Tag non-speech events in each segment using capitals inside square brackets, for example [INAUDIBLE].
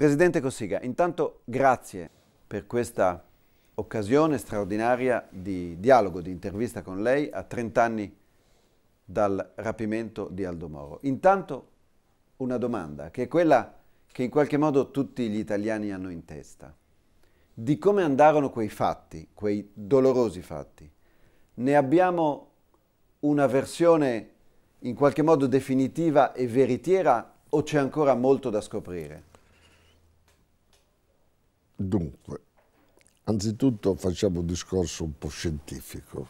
Presidente Cossiga, intanto grazie per questa occasione straordinaria di dialogo, di intervista con lei a 30 anni dal rapimento di Aldo Moro. Intanto una domanda, che è quella che in qualche modo tutti gli italiani hanno in testa. Di come andarono quei fatti, quei dolorosi fatti? Ne abbiamo una versione in qualche modo definitiva e veritiera o c'è ancora molto da scoprire? Dunque, anzitutto facciamo un discorso un po' scientifico.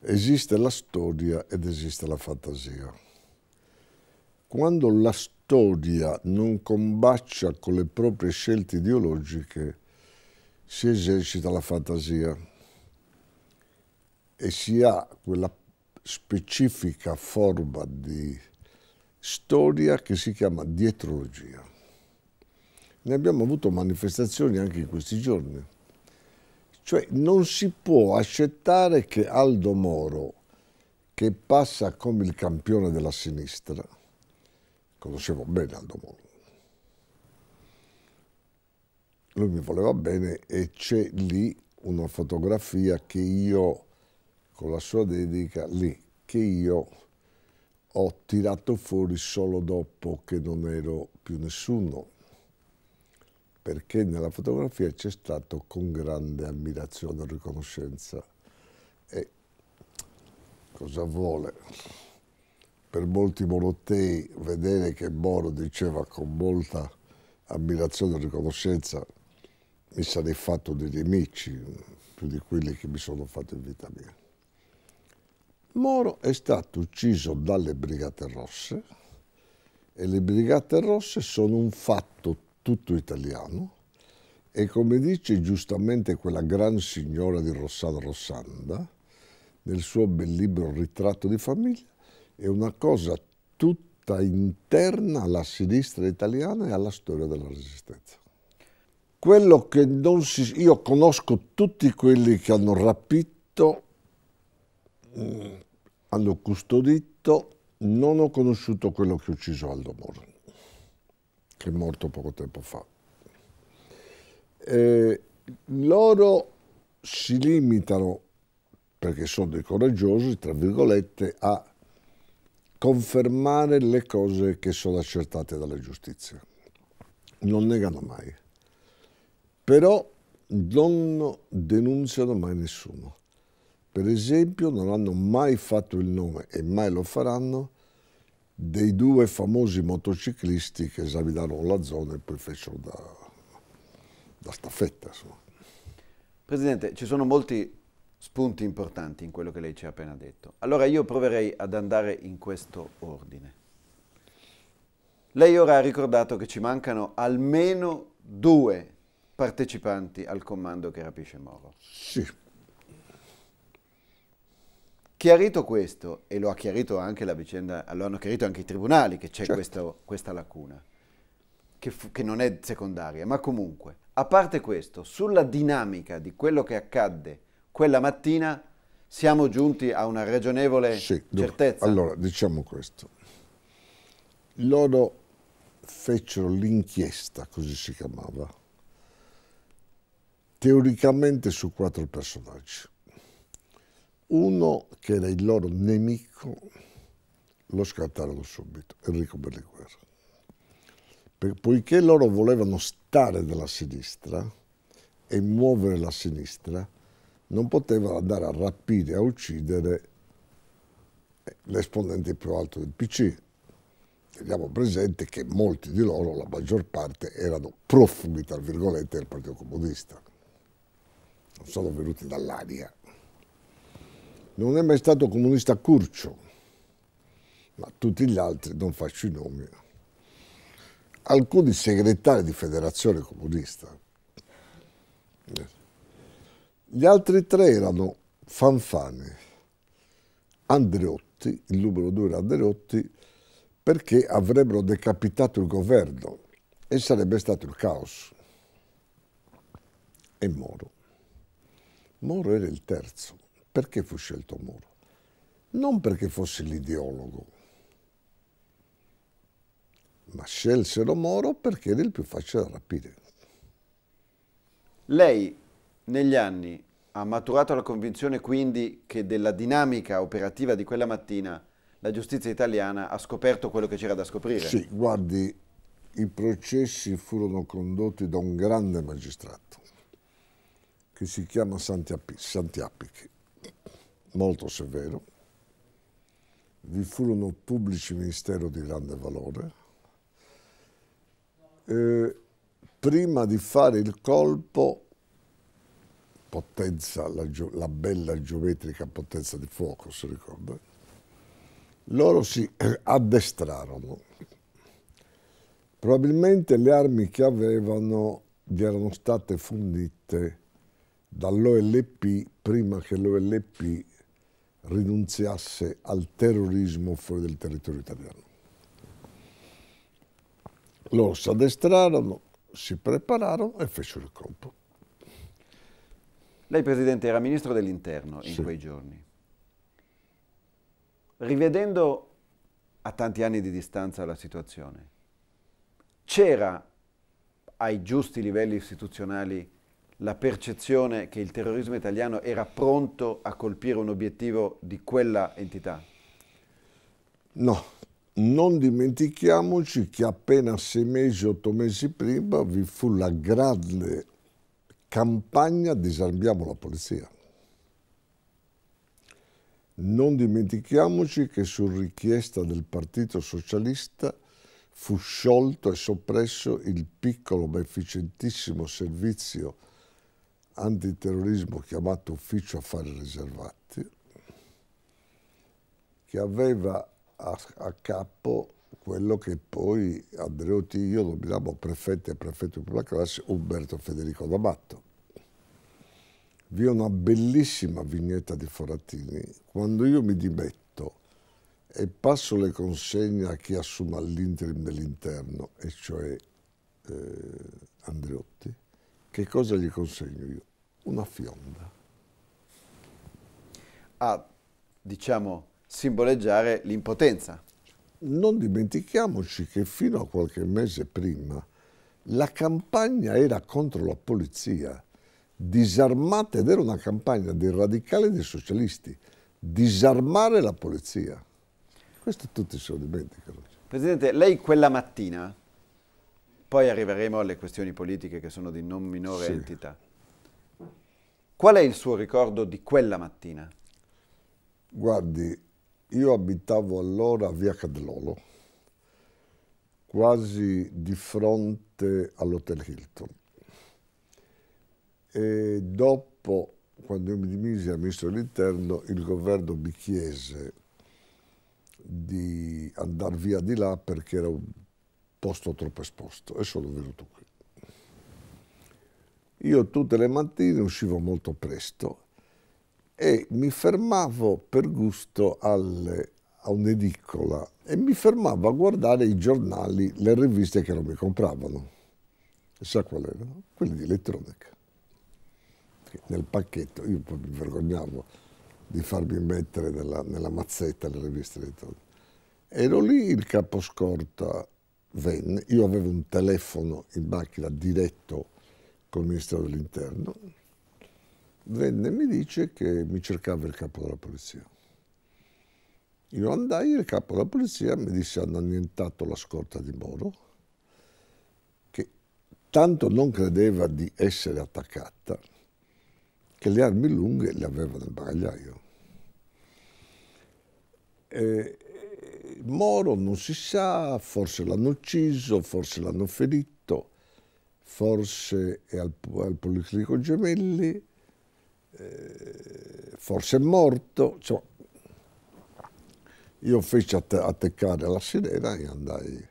Esiste la storia ed esiste la fantasia. Quando la storia non combacia con le proprie scelte ideologiche, si esercita la fantasia e si ha quella specifica forma di storia che si chiama dietrologia ne abbiamo avuto manifestazioni anche in questi giorni. Cioè non si può accettare che Aldo Moro, che passa come il campione della sinistra, conoscevo bene Aldo Moro, lui mi voleva bene e c'è lì una fotografia che io, con la sua dedica, lì, che io ho tirato fuori solo dopo che non ero più nessuno perché nella fotografia c'è stato con grande ammirazione e riconoscenza. E cosa vuole? Per molti monotei vedere che Moro diceva con molta ammirazione e riconoscenza mi sarei fatto dei nemici più di quelli che mi sono fatto in vita mia. Moro è stato ucciso dalle Brigate Rosse e le Brigate Rosse sono un fatto tutto italiano e come dice giustamente quella gran signora di Rossano Rossanda, nel suo bel libro Ritratto di famiglia, è una cosa tutta interna alla sinistra italiana e alla storia della resistenza. Quello che non si... Io conosco tutti quelli che hanno rapito, mm, hanno custodito, non ho conosciuto quello che ha ucciso Aldo Moro che è morto poco tempo fa. Eh, loro si limitano, perché sono dei coraggiosi, tra virgolette, a confermare le cose che sono accertate dalla giustizia. Non negano mai. Però non denunziano mai nessuno. Per esempio non hanno mai fatto il nome e mai lo faranno dei due famosi motociclisti che esaminarono la zona e poi fecero da, da staffetta. Insomma. Presidente, ci sono molti spunti importanti in quello che lei ci ha appena detto. Allora io proverei ad andare in questo ordine. Lei ora ha ricordato che ci mancano almeno due partecipanti al comando che rapisce Moro. Sì. Chiarito questo, e lo ha chiarito anche la vicenda, lo hanno chiarito anche i tribunali che c'è certo. questa, questa, lacuna, che, fu, che non è secondaria, ma comunque, a parte questo, sulla dinamica di quello che accadde quella mattina, siamo giunti a una ragionevole sì, certezza? Allora, diciamo questo. Loro fecero l'inchiesta, così si chiamava, teoricamente su quattro personaggi. Uno che era il loro nemico lo scattarono subito, Enrico Berlinguer. Per, poiché loro volevano stare dalla sinistra e muovere la sinistra, non potevano andare a rapire, a uccidere eh, l'esponente più alto del PC. Teniamo presente che molti di loro, la maggior parte, erano profughi, tra virgolette, del Partito Comunista. Non sono venuti dall'aria non è mai stato comunista Curcio, ma tutti gli altri, non faccio i nomi, alcuni segretari di federazione comunista. Gli altri tre erano Fanfani, Andreotti, il numero due era Andreotti, perché avrebbero decapitato il governo e sarebbe stato il caos. E Moro. Moro era il terzo. Perché fu scelto Moro? Non perché fosse l'ideologo, ma scelsero Moro perché era il più facile da rapire. Lei negli anni ha maturato la convinzione quindi che della dinamica operativa di quella mattina la giustizia italiana ha scoperto quello che c'era da scoprire. Sì, guardi, i processi furono condotti da un grande magistrato che si chiama Santiapichi molto severo, vi furono pubblici ministeri di grande valore. E prima di fare il colpo, potenza, la, la bella geometrica potenza di fuoco, si ricorda, loro si [CLEARS THROAT] addestrarono. Probabilmente le armi che avevano gli erano state fornite dall'OLP prima che l'OLP rinunziasse al terrorismo fuori del territorio italiano. Loro si addestrarono, si prepararono e fecero il colpo. Lei, Presidente, era Ministro dell'Interno in sì. quei giorni. Rivedendo a tanti anni di distanza la situazione, c'era ai giusti livelli istituzionali la percezione che il terrorismo italiano era pronto a colpire un obiettivo di quella entità? No, non dimentichiamoci che appena sei mesi, otto mesi prima vi fu la grande campagna disarmiamo la polizia. Non dimentichiamoci che su richiesta del Partito Socialista fu sciolto e soppresso il piccolo ma efficientissimo servizio antiterrorismo chiamato Ufficio Affari Riservati, che aveva a, a capo quello che poi Andreotti e io nominammo prefetto e prefetto di prima classe Umberto Federico D'Amato. Vi è una bellissima vignetta di Foratini. Quando io mi dimetto e passo le consegne a chi assuma l'interim dell'interno, e cioè eh, Andreotti, che cosa gli consegno io? Una fionda. A, diciamo, simboleggiare l'impotenza. Non dimentichiamoci che fino a qualche mese prima la campagna era contro la polizia, disarmata, ed era una campagna dei radicali e dei socialisti, disarmare la polizia. Questo tutti se lo dimenticano. Presidente, lei quella mattina poi arriveremo alle questioni politiche che sono di non minore sì. entità. Qual è il suo ricordo di quella mattina? Guardi, io abitavo allora a Via Cadlolo, quasi di fronte all'Hotel Hilton. E dopo, quando io mi dimisi a ministro dell'interno, il governo mi chiese di andare via di là perché era un posto troppo esposto e sono venuto qui. Io tutte le mattine uscivo molto presto e mi fermavo per gusto alle, a un'edicola e mi fermavo a guardare i giornali, le riviste che non mi compravano. E sa qual erano? Quelli di elettronica. Nel pacchetto, io poi mi vergognavo di farmi mettere nella, nella mazzetta le riviste elettroniche. Ero lì il caposcorta venne, io avevo un telefono in macchina diretto col Ministero dell'Interno, venne e mi dice che mi cercava il capo della polizia. Io andai e il capo della polizia mi disse hanno annientato la scorta di Moro, che tanto non credeva di essere attaccata, che le armi lunghe le aveva nel bagagliaio. E Moro non si sa, forse l'hanno ucciso, forse l'hanno ferito, forse è al, al Policlinico Gemelli, eh, forse è morto. Insomma, io feci att atteccare la sirena e andai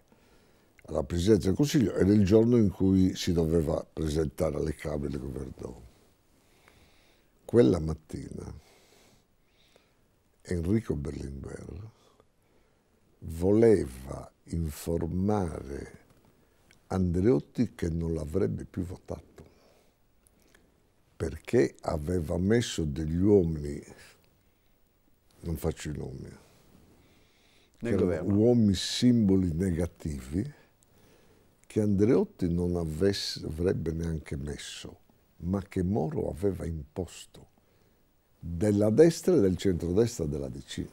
alla Presidenza del Consiglio, era il giorno in cui si doveva presentare alle Camere il governo. Quella mattina Enrico Berlinguer voleva informare Andreotti che non l'avrebbe più votato perché aveva messo degli uomini, non faccio i nomi, uomini simboli negativi che Andreotti non avesse, avrebbe neanche messo, ma che Moro aveva imposto della destra e del centrodestra della DC.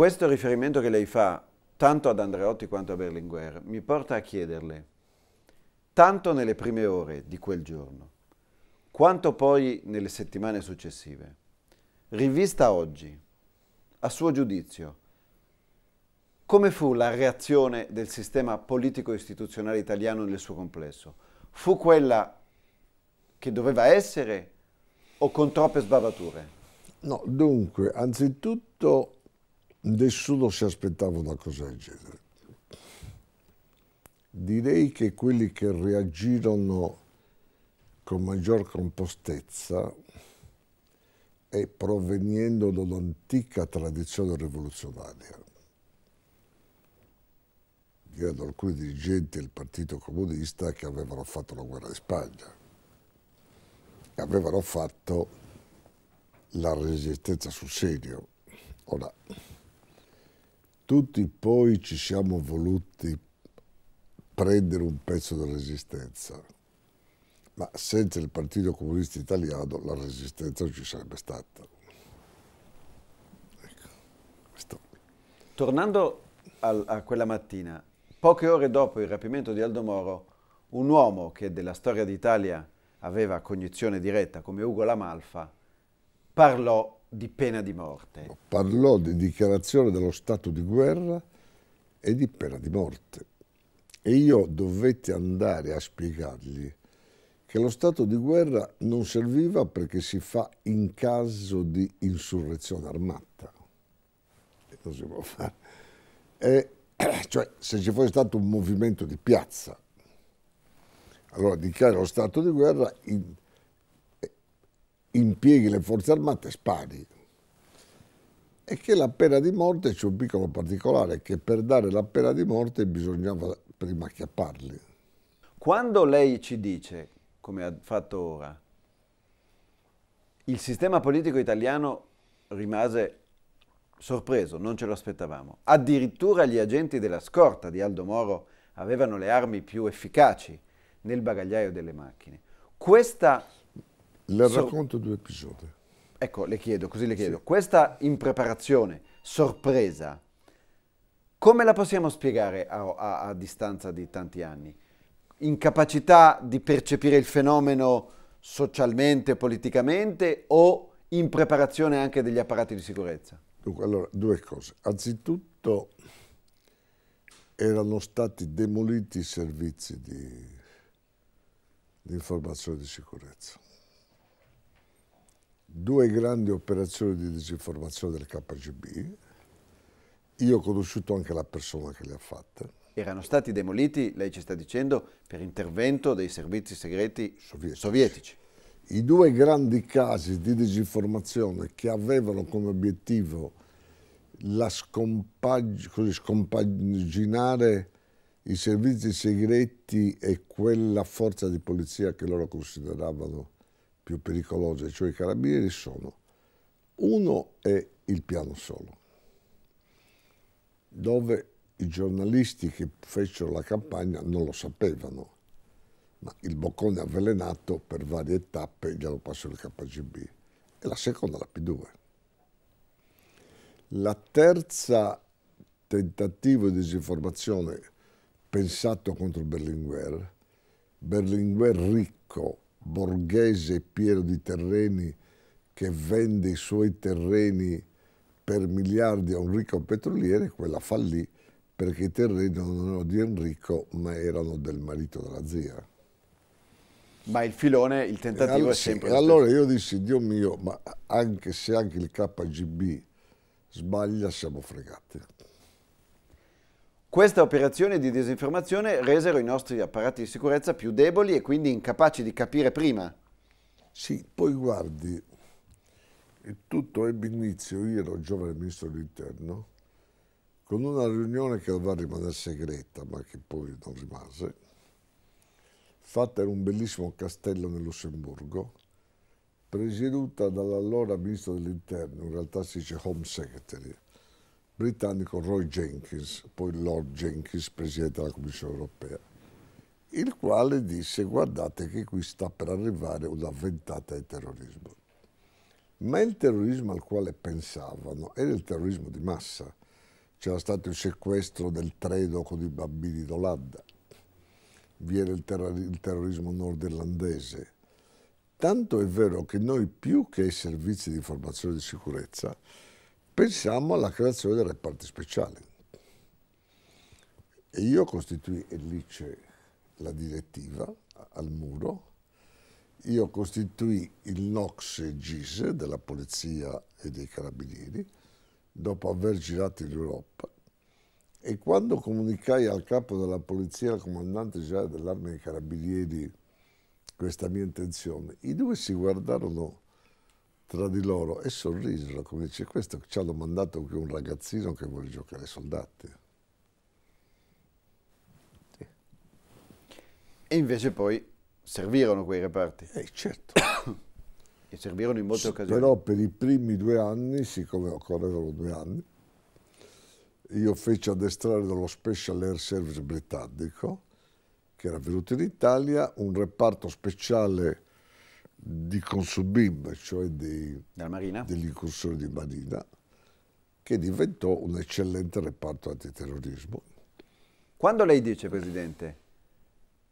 Questo riferimento che lei fa, tanto ad Andreotti quanto a Berlinguer, mi porta a chiederle, tanto nelle prime ore di quel giorno, quanto poi nelle settimane successive, rivista oggi, a suo giudizio, come fu la reazione del sistema politico-istituzionale italiano nel suo complesso? Fu quella che doveva essere o con troppe sbavature? No, dunque, anzitutto Nessuno si aspettava una cosa del genere. Direi che quelli che reagirono con maggior compostezza e proveniendo dall'antica tradizione rivoluzionaria. Erano alcuni dirigenti del Partito Comunista che avevano fatto la guerra di Spagna, e avevano fatto la resistenza sul serio. Ora, tutti poi ci siamo voluti prendere un pezzo della resistenza, ma senza il Partito Comunista Italiano la resistenza non ci sarebbe stata. Ecco. Tornando a, a quella mattina, poche ore dopo il rapimento di Aldo Moro, un uomo che della storia d'Italia aveva cognizione diretta come Ugo Lamalfa, parlò di pena di morte. Parlò di dichiarazione dello stato di guerra e di pena di morte. E io dovetti andare a spiegargli che lo stato di guerra non serviva perché si fa in caso di insurrezione armata. E non si può fare. E, [CLEARS THROAT] cioè, se ci fosse stato un movimento di piazza, allora dichiari lo stato di guerra in impieghi le forze armate e spari. E che la pena di morte c'è un piccolo particolare, che per dare la pena di morte bisognava prima acchiapparli. Quando lei ci dice, come ha fatto ora, il sistema politico italiano rimase sorpreso, non ce lo aspettavamo. Addirittura gli agenti della scorta di Aldo Moro avevano le armi più efficaci nel bagagliaio delle macchine. Questa le so racconto due episodi. Ecco, le chiedo, così le chiedo. Sì. Questa impreparazione, sorpresa, come la possiamo spiegare a, a, a, distanza di tanti anni? Incapacità di percepire il fenomeno socialmente, politicamente o impreparazione anche degli apparati di sicurezza? Dunque, allora, due cose. Anzitutto erano stati demoliti i servizi di, di informazione di sicurezza due grandi operazioni di disinformazione del KGB. Io ho conosciuto anche la persona che le ha fatte. Erano stati demoliti, lei ci sta dicendo, per intervento dei servizi segreti sovietici. sovietici. I due grandi casi di disinformazione che avevano come obiettivo la scompag così, scompaginare i servizi segreti e quella forza di polizia che loro consideravano più pericolose, cioè i carabinieri, sono uno è il piano solo, dove i giornalisti che fecero la campagna non lo sapevano, ma il boccone avvelenato per varie tappe glielo passò il KGB. E la seconda la P2. La terza tentativo di disinformazione pensato contro Berlinguer, Berlinguer ricco borghese pieno di terreni che vende i suoi terreni per miliardi a un ricco petroliere, quella fallì perché i terreni non erano di Enrico ma erano del marito della zia. Ma il filone, il tentativo allora, è sempre... Sì, allora io dissi, Dio mio, ma anche se anche il KGB sbaglia siamo fregati. Questa operazione di disinformazione resero i nostri apparati di sicurezza più deboli e quindi incapaci di capire prima. Sì, poi guardi, tutto ebbe inizio, io ero giovane ministro dell'interno, con una riunione che doveva rimanere segreta, ma che poi non rimase, fatta in un bellissimo castello nel Lussemburgo, presieduta dall'allora ministro dell'interno, in realtà si dice Home Secretary, britannico Roy Jenkins, poi Lord Jenkins, presidente della Commissione europea, il quale disse guardate che qui sta per arrivare una ventata di terrorismo. Ma il terrorismo al quale pensavano era il terrorismo di massa. C'era stato il sequestro del treno con i bambini d'Olanda, vi era il, terror il terrorismo nordirlandese. Tanto è vero che noi più che ai servizi di informazione e di sicurezza pensammo alla creazione del reparto speciale. E io costituì Ellice la direttiva al muro, io costituì il NOX GIS della polizia e dei carabinieri, dopo aver girato in Europa, e quando comunicai al capo della polizia, al comandante generale dell'arma dei carabinieri, questa mia intenzione, i due si guardarono tra di loro e sorrisero, come dice questo, ci hanno mandato qui un ragazzino che vuole giocare ai soldati. Sì. E invece poi servirono quei reparti. Eh certo. e servirono in molte occasioni. Però per i primi due anni, siccome occorrevano due anni, io feci addestrare dallo Special Air Service britannico, che era venuto in Italia, un reparto speciale di Consubim, cioè dei, dell'incursore di Marina, che diventò un eccellente reparto antiterrorismo. Quando lei dice, Presidente,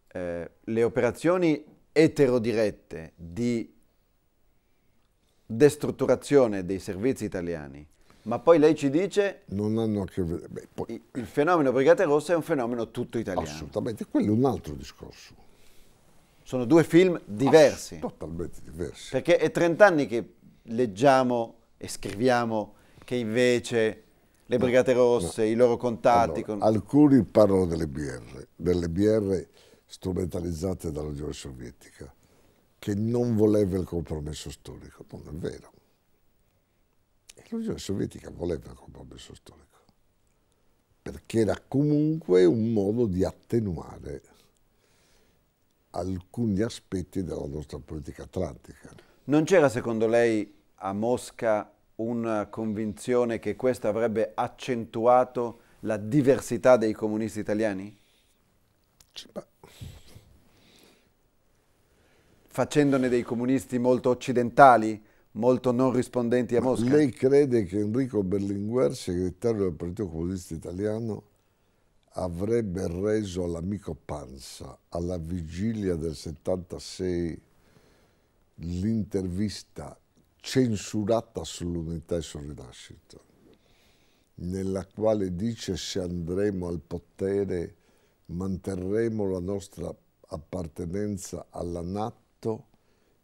eh, le operazioni eterodirette di destrutturazione dei servizi italiani, ma poi lei ci dice... Non hanno a che vedere... Beh, poi... Il fenomeno Brigate Rosse è un fenomeno tutto italiano. Assolutamente, quello è un altro discorso sono due film diversi. Ah, totalmente diversi. Perché è 30 anni che leggiamo e scriviamo che invece le Brigate Rosse, no. i loro contatti... Allora, con... Alcuni parlano delle BR, delle BR strumentalizzate dall'Unione Sovietica, che non voleva il compromesso storico. Non è vero. L'Unione Sovietica voleva il compromesso storico, perché era comunque un modo di attenuare alcuni aspetti della nostra politica atlantica. Non c'era secondo lei a Mosca una convinzione che questo avrebbe accentuato la diversità dei comunisti italiani? Ma... Facendone dei comunisti molto occidentali, molto non rispondenti a Mosca. Ma lei crede che Enrico Berlinguer, segretario del Partito Comunista Italiano, avrebbe reso all'amico Panza alla vigilia del 76 l'intervista censurata sull'unità e sul rinascito, nella quale dice se andremo al potere manterremo la nostra appartenenza alla Nato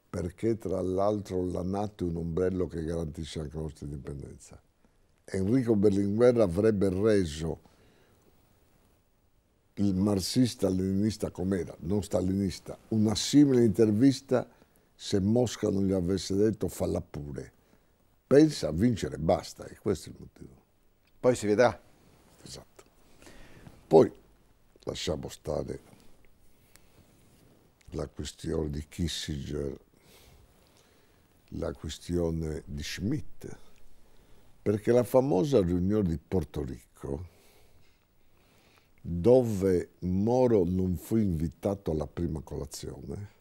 perché tra l'altro la Nato è un ombrello che garantisce anche la nostra indipendenza. Enrico Berlinguer avrebbe reso il marxista-leninista com'era, non stalinista, una simile intervista se Mosca non gli avesse detto falla pure. Pensa a vincere basta, e questo è il motivo. Poi si vedrà. Esatto. Poi lasciamo stare la questione di Kissinger, la questione di Schmidt, perché la famosa riunione di Porto Rico dove Moro non fu invitato alla prima colazione,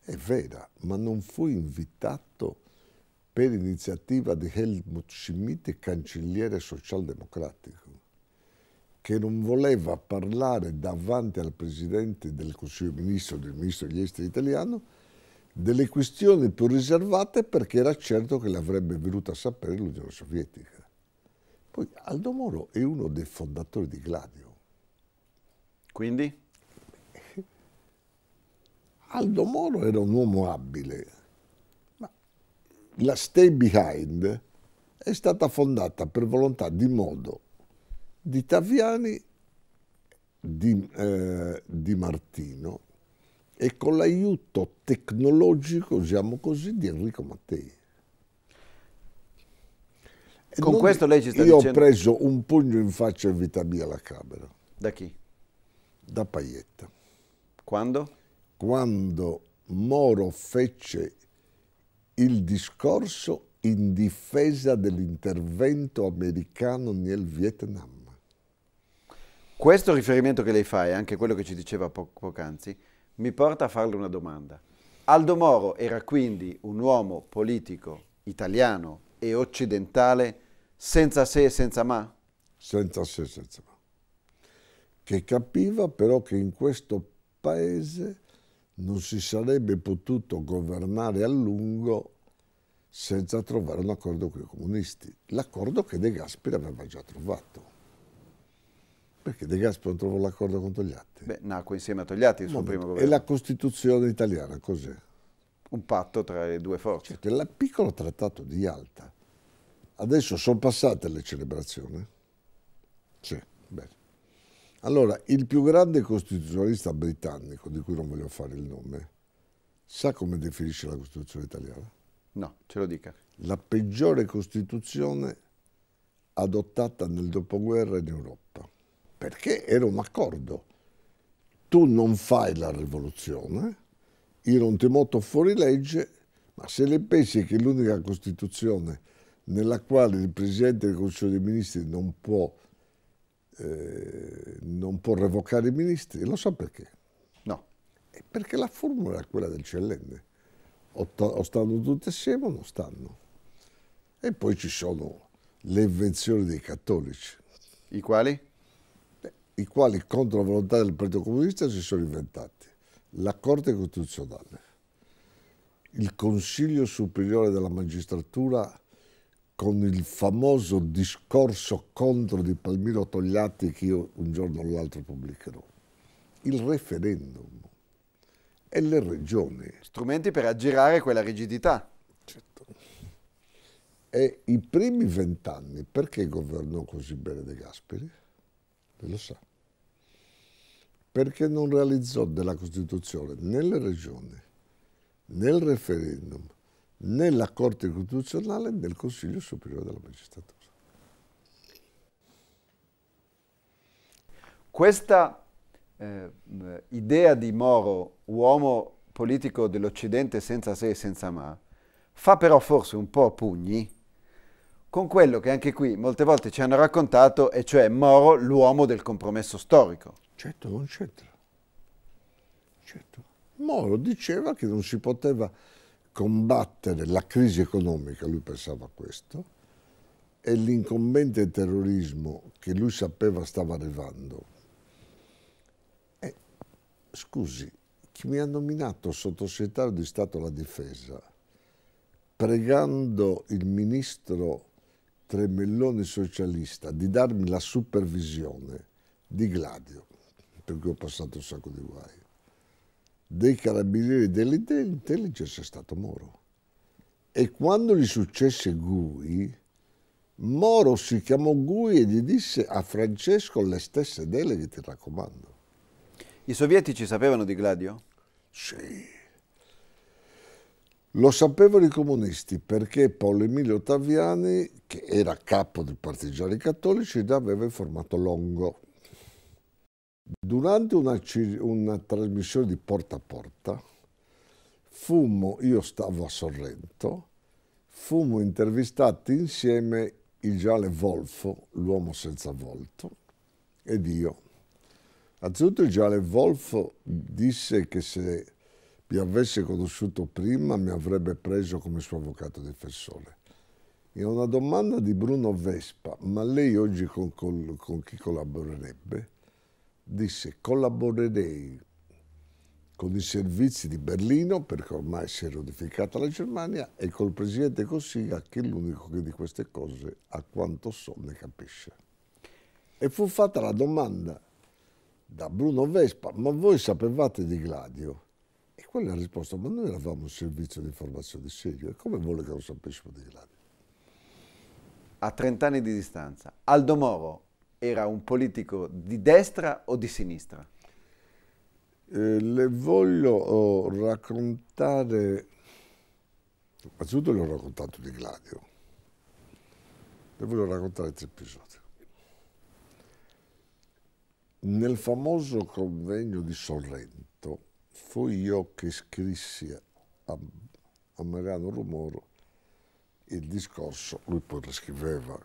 è vera, ma non fu invitato per iniziativa di Helmut Schmidt, cancelliere socialdemocratico, che non voleva parlare davanti al Presidente del Consiglio dei Ministri, del Ministro degli Esteri italiano, delle questioni più riservate perché era certo che le avrebbe venuto a sapere l'Unione Sovietica. Poi Aldo Moro è uno dei fondatori di Gladio quindi? Aldo Moro era un uomo abile, ma la Stay Behind è stata fondata per volontà di Modo, di Taviani, di, eh, di Martino e con l'aiuto tecnologico, diciamo così, di Enrico Mattei. E Con questo lei ci sta io dicendo... Io ho preso un pugno in faccia e vita mia alla Camera. Da chi? da Paietta. Quando? Quando Moro fece il discorso in difesa dell'intervento americano nel Vietnam. Questo riferimento che lei fa e anche quello che ci diceva po poc'anzi mi porta a farle una domanda. Aldo Moro era quindi un uomo politico italiano e occidentale senza se e senza ma? Senza se e senza ma che capiva però che in questo paese non si sarebbe potuto governare a lungo senza trovare un accordo con i comunisti, l'accordo che De Gasperi aveva già trovato. Perché De Gasperi non trovò l'accordo con Togliatti? Beh, nacque insieme a Togliatti il suo Momento. primo governo. E la Costituzione italiana cos'è? Un patto tra le due forze. Certo, il piccolo trattato di Alta. Adesso sono passate le celebrazioni? Sì. Allora, il più grande costituzionalista britannico, di cui non voglio fare il nome, sa come definisce la Costituzione italiana? No, ce lo dica. La peggiore Costituzione adottata nel dopoguerra in Europa, perché era un accordo. Tu non fai la rivoluzione, io non ti motto fuori legge, ma se le pensi che l'unica Costituzione nella quale il Presidente del Consiglio dei Ministri non può eh, non può revocare i ministri, lo sa perché? No. È perché la formula è quella del Cellende. O, o stanno tutti assieme o non stanno. E poi ci sono le invenzioni dei cattolici. I quali? Beh, I quali contro la volontà del Partito Comunista si sono inventati. La Corte Costituzionale, il Consiglio Superiore della Magistratura con il famoso discorso contro di Palmiro Togliatti che io un giorno o l'altro pubblicherò. Il referendum e le regioni. Strumenti per aggirare quella rigidità. Certo. E i primi vent'anni perché governò così bene De Gasperi? Lei lo sa. Perché non realizzò della Costituzione né le regioni, né il referendum, nella Corte Costituzionale e nel Consiglio Superiore della Magistratura. Questa eh, idea di Moro, uomo politico dell'Occidente senza se e senza ma, fa però forse un po' pugni con quello che anche qui molte volte ci hanno raccontato, e cioè Moro l'uomo del compromesso storico. Certo, non c'entra. Certo. Moro diceva che non si poteva combattere la crisi economica, lui pensava a questo, e l'incombente terrorismo che lui sapeva stava arrivando. E, eh, scusi, chi mi ha nominato sottosegretario di Stato alla Difesa, pregando il ministro Tremelloni socialista di darmi la supervisione di Gladio, per cui ho passato un sacco di guai dei carabinieri dell'intelligence è stato Moro. E quando gli successe Gui, Moro si chiamò Gui e gli disse a Francesco le stesse deleghe, ti raccomando. I sovietici sapevano di Gladio? Sì. Lo sapevano i comunisti perché Paolo Emilio Taviani, che era capo dei partigiani cattolici, aveva informato Longo. Durante una, una trasmissione di porta a porta, fummo, io stavo a Sorrento, fummo intervistati insieme il generale Volfo, l'uomo senza volto, ed io. Anzitutto il generale Volfo disse che se mi avesse conosciuto prima mi avrebbe preso come suo avvocato difensore. E una domanda di Bruno Vespa, ma lei oggi con, con, con chi collaborerebbe? disse collaborerei con i servizi di Berlino, perché ormai si è unificata la Germania, e col presidente Cossiga, che è l'unico che di queste cose, a quanto so, ne capisce. E fu fatta la domanda da Bruno Vespa, ma voi sapevate di Gladio? E quella ha risposto, ma noi eravamo un servizio di informazione serio, e come vuole che lo sapessimo di Gladio? A 30 anni di distanza, Aldo Moro era un politico di destra o di sinistra? Eh, le voglio oh, raccontare, innanzitutto le ho raccontato di Gladio, le voglio raccontare tre episodi. Nel famoso convegno di Sorrento fui io che scrissi a, a Mariano Romoro il discorso, lui poi lo scriveva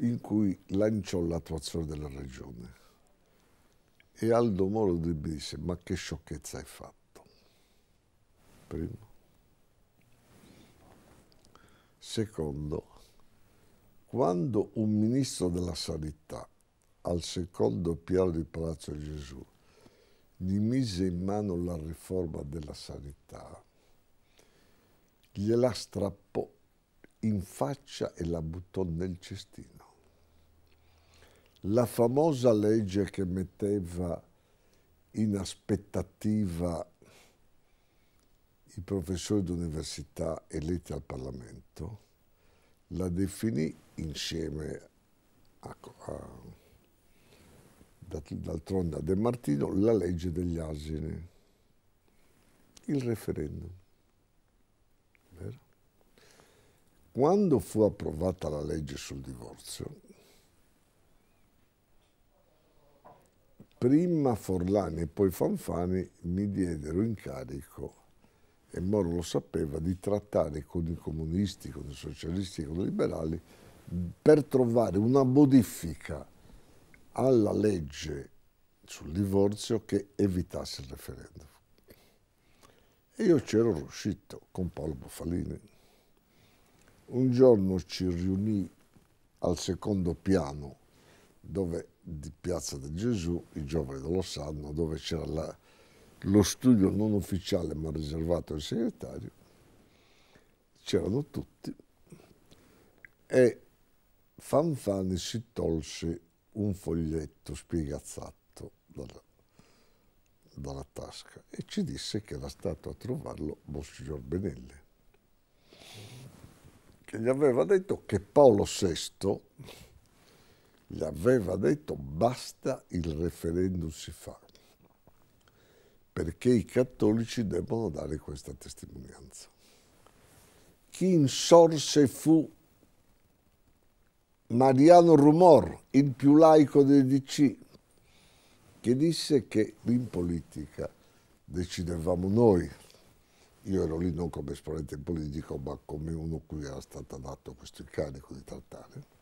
in cui lanciò l'attuazione della regione. E Aldo Moro disse, ma che sciocchezza hai fatto? Primo. Secondo, quando un ministro della sanità al secondo piano di Palazzo Gesù gli mise in mano la riforma della sanità, gliela strappò in faccia e la buttò nel cestino la famosa legge che metteva in aspettativa i professori d'università eletti al Parlamento, la definì insieme a, a d'altronde a De Martino la legge degli asini, il referendum. Vero? Quando fu approvata la legge sul divorzio, prima Forlani e poi Fanfani mi diedero incarico, e Moro lo sapeva, di trattare con i comunisti, con i socialisti, con i liberali, per trovare una modifica alla legge sul divorzio che evitasse il referendum. E io c'ero riuscito con Paolo Buffalini. Un giorno ci riunì al secondo piano dove, di Piazza di Gesù, i giovani non lo sanno, dove c'era la, lo studio non ufficiale ma riservato al segretario, c'erano tutti e Fanfani si tolse un foglietto spiegazzato dalla, dalla tasca e ci disse che era stato a trovarlo Monsignor Benelli, che gli aveva detto che Paolo VI gli aveva detto basta il referendum si fa, perché i cattolici devono dare questa testimonianza. Chi insorse fu Mariano Rumor, il più laico dei DC, che disse che in politica decidevamo noi. Io ero lì non come esponente politico, ma come uno cui era stato dato questo incarico di trattare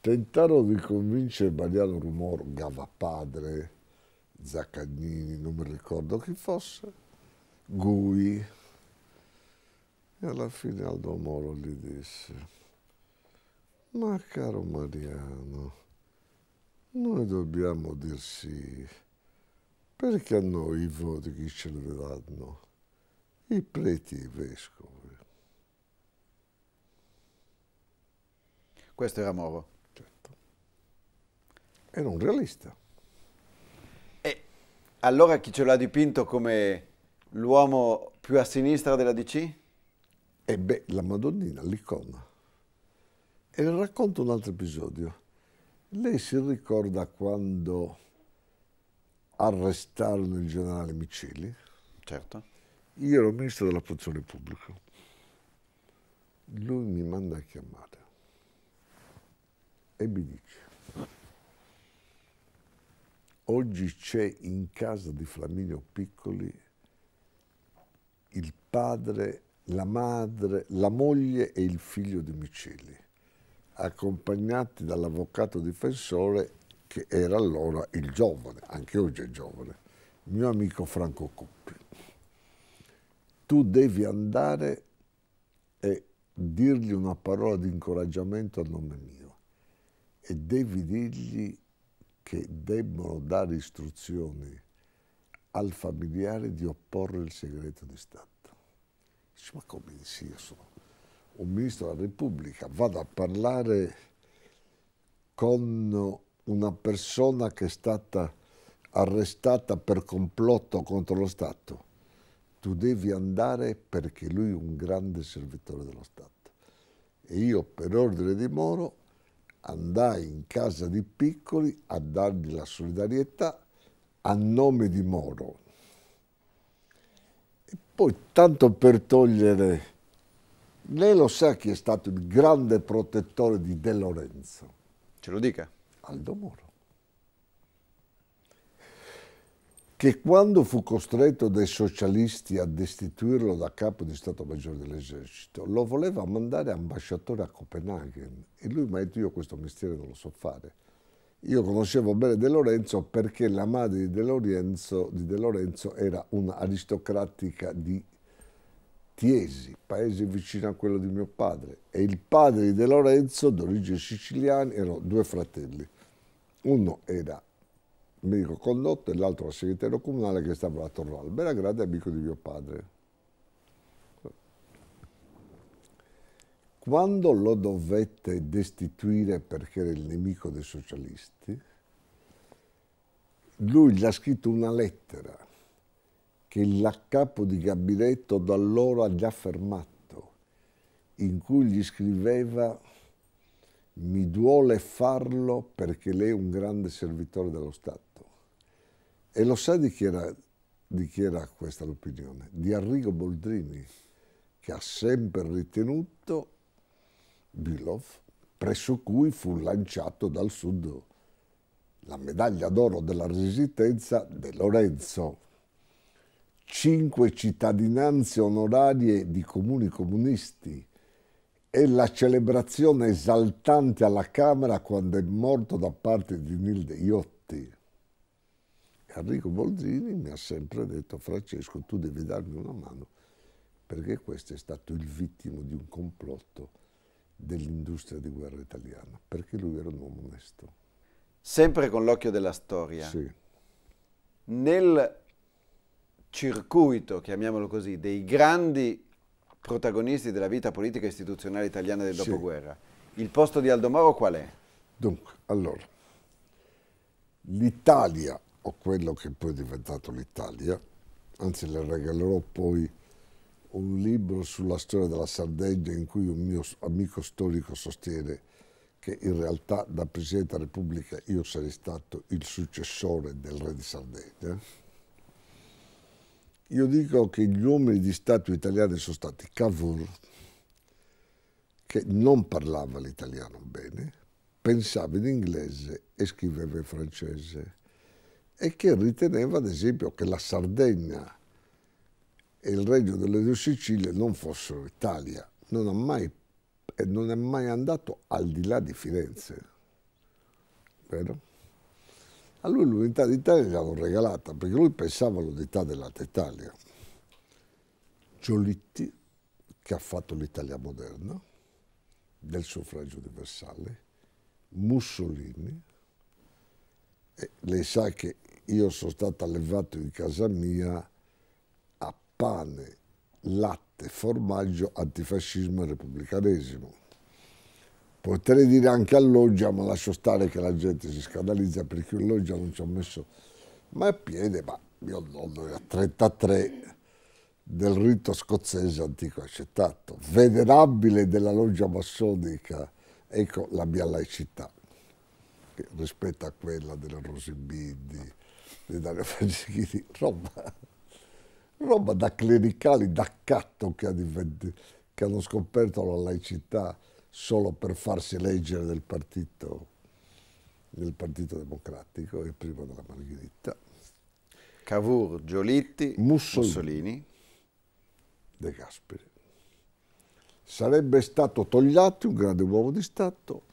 Tentarono di convincere Mariano Rumor, Gavapadre, Zaccagnini, non mi ricordo chi fosse, Gui. E alla fine Aldo Moro gli disse, ma caro Mariano, noi dobbiamo dirsi, perché a noi i voti chi ce li danno? I preti e i vescovi. Questo era Moro. Era un realista. E allora chi ce l'ha dipinto come l'uomo più a sinistra della DC? E beh, la Madonnina, l'icona. E le racconto un altro episodio. Lei si ricorda quando arrestarono il generale Miceli? Certo. Io ero ministro della funzione pubblica. Lui mi manda a chiamare e mi dice Oggi c'è in casa di Flaminio Piccoli il padre, la madre, la moglie e il figlio di Miceli, accompagnati dall'avvocato difensore che era allora il giovane, anche oggi è giovane, mio amico Franco Cuppi. Tu devi andare e dirgli una parola di incoraggiamento a nome mio e devi dirgli che debbono dare istruzioni al familiare di opporre il segreto di Stato. Dice, ma come dici, io sono un ministro della Repubblica, vado a parlare con una persona che è stata arrestata per complotto contro lo Stato. Tu devi andare perché lui è un grande servitore dello Stato. E io, per ordine di Moro, andai in casa di Piccoli a dargli la solidarietà a nome di Moro. E poi tanto per togliere... Lei lo sa chi è stato il grande protettore di De Lorenzo? Ce lo dica. Aldo Moro. che quando fu costretto dai socialisti a destituirlo da capo di Stato Maggiore dell'Esercito, lo voleva mandare ambasciatore a Copenaghen e lui mi ha detto io questo mestiere non lo so fare. Io conoscevo bene De Lorenzo perché la madre di De Lorenzo, di de Lorenzo era un'aristocratica di Tiesi, paese vicino a quello di mio padre, e il padre di De Lorenzo, d'origine siciliana, erano due fratelli. Uno era Americo Condotto e l'altro segretario comunale che stava attorno al è amico di mio padre. Quando lo dovette destituire perché era il nemico dei socialisti, lui gli ha scritto una lettera che il capo di gabinetto da allora gli ha fermato, in cui gli scriveva mi duole farlo perché lei è un grande servitore dello Stato. E lo sa di chi era, di chi era questa l'opinione? Di Arrigo Boldrini, che ha sempre ritenuto Bilov, presso cui fu lanciato dal sud la medaglia d'oro della resistenza De Lorenzo, cinque cittadinanze onorarie di comuni comunisti e la celebrazione esaltante alla Camera quando è morto da parte di Nilde Iotti. Enrico Bolzini mi ha sempre detto Francesco tu devi darmi una mano perché questo è stato il vittimo di un complotto dell'industria di guerra italiana, perché lui era un uomo onesto. Sempre con l'occhio della storia. Sì. Nel circuito, chiamiamolo così, dei grandi protagonisti della vita politica e istituzionale italiana del sì. dopoguerra, il posto di Aldo Moro qual è? Dunque, allora, l'Italia o quello che poi è diventato l'Italia, anzi le regalerò poi un libro sulla storia della Sardegna in cui un mio amico storico sostiene che in realtà da Presidente della Repubblica io sarei stato il successore del re di Sardegna. Io dico che gli uomini di Stato italiani sono stati Cavour, che non parlava l'italiano bene, pensava in inglese e scriveva in francese e che riteneva ad esempio che la Sardegna e il Regno delle due Sicilie non fossero Italia, non, ha mai, non è mai andato al di là di Firenze. Vero? A lui l'unità d'Italia gliel'hanno regalata perché lui pensava all'unità dell'Alta Italia. Giolitti, che ha fatto l'Italia moderna, del suffragio universale, Mussolini, e lei sa che io sono stato allevato in casa mia a pane, latte, formaggio, antifascismo e repubblicanesimo. Potrei dire anche a Loggia, ma lascio stare che la gente si scandalizza perché in Loggia non ci ho messo mai a piede, ma mio nonno era 33 del rito scozzese antico accettato, venerabile della loggia massonica, ecco la mia laicità rispetto a quella della Rosibindi, di Dario Franceschini, roba, roba da clericali, da catto che, che hanno scoperto la laicità solo per farsi eleggere del partito, del partito Democratico e prima della Margherita. Cavour, Giolitti, Mussolini, Mussolini. De Gasperi. Sarebbe stato Togliatti, un grande uomo di Stato,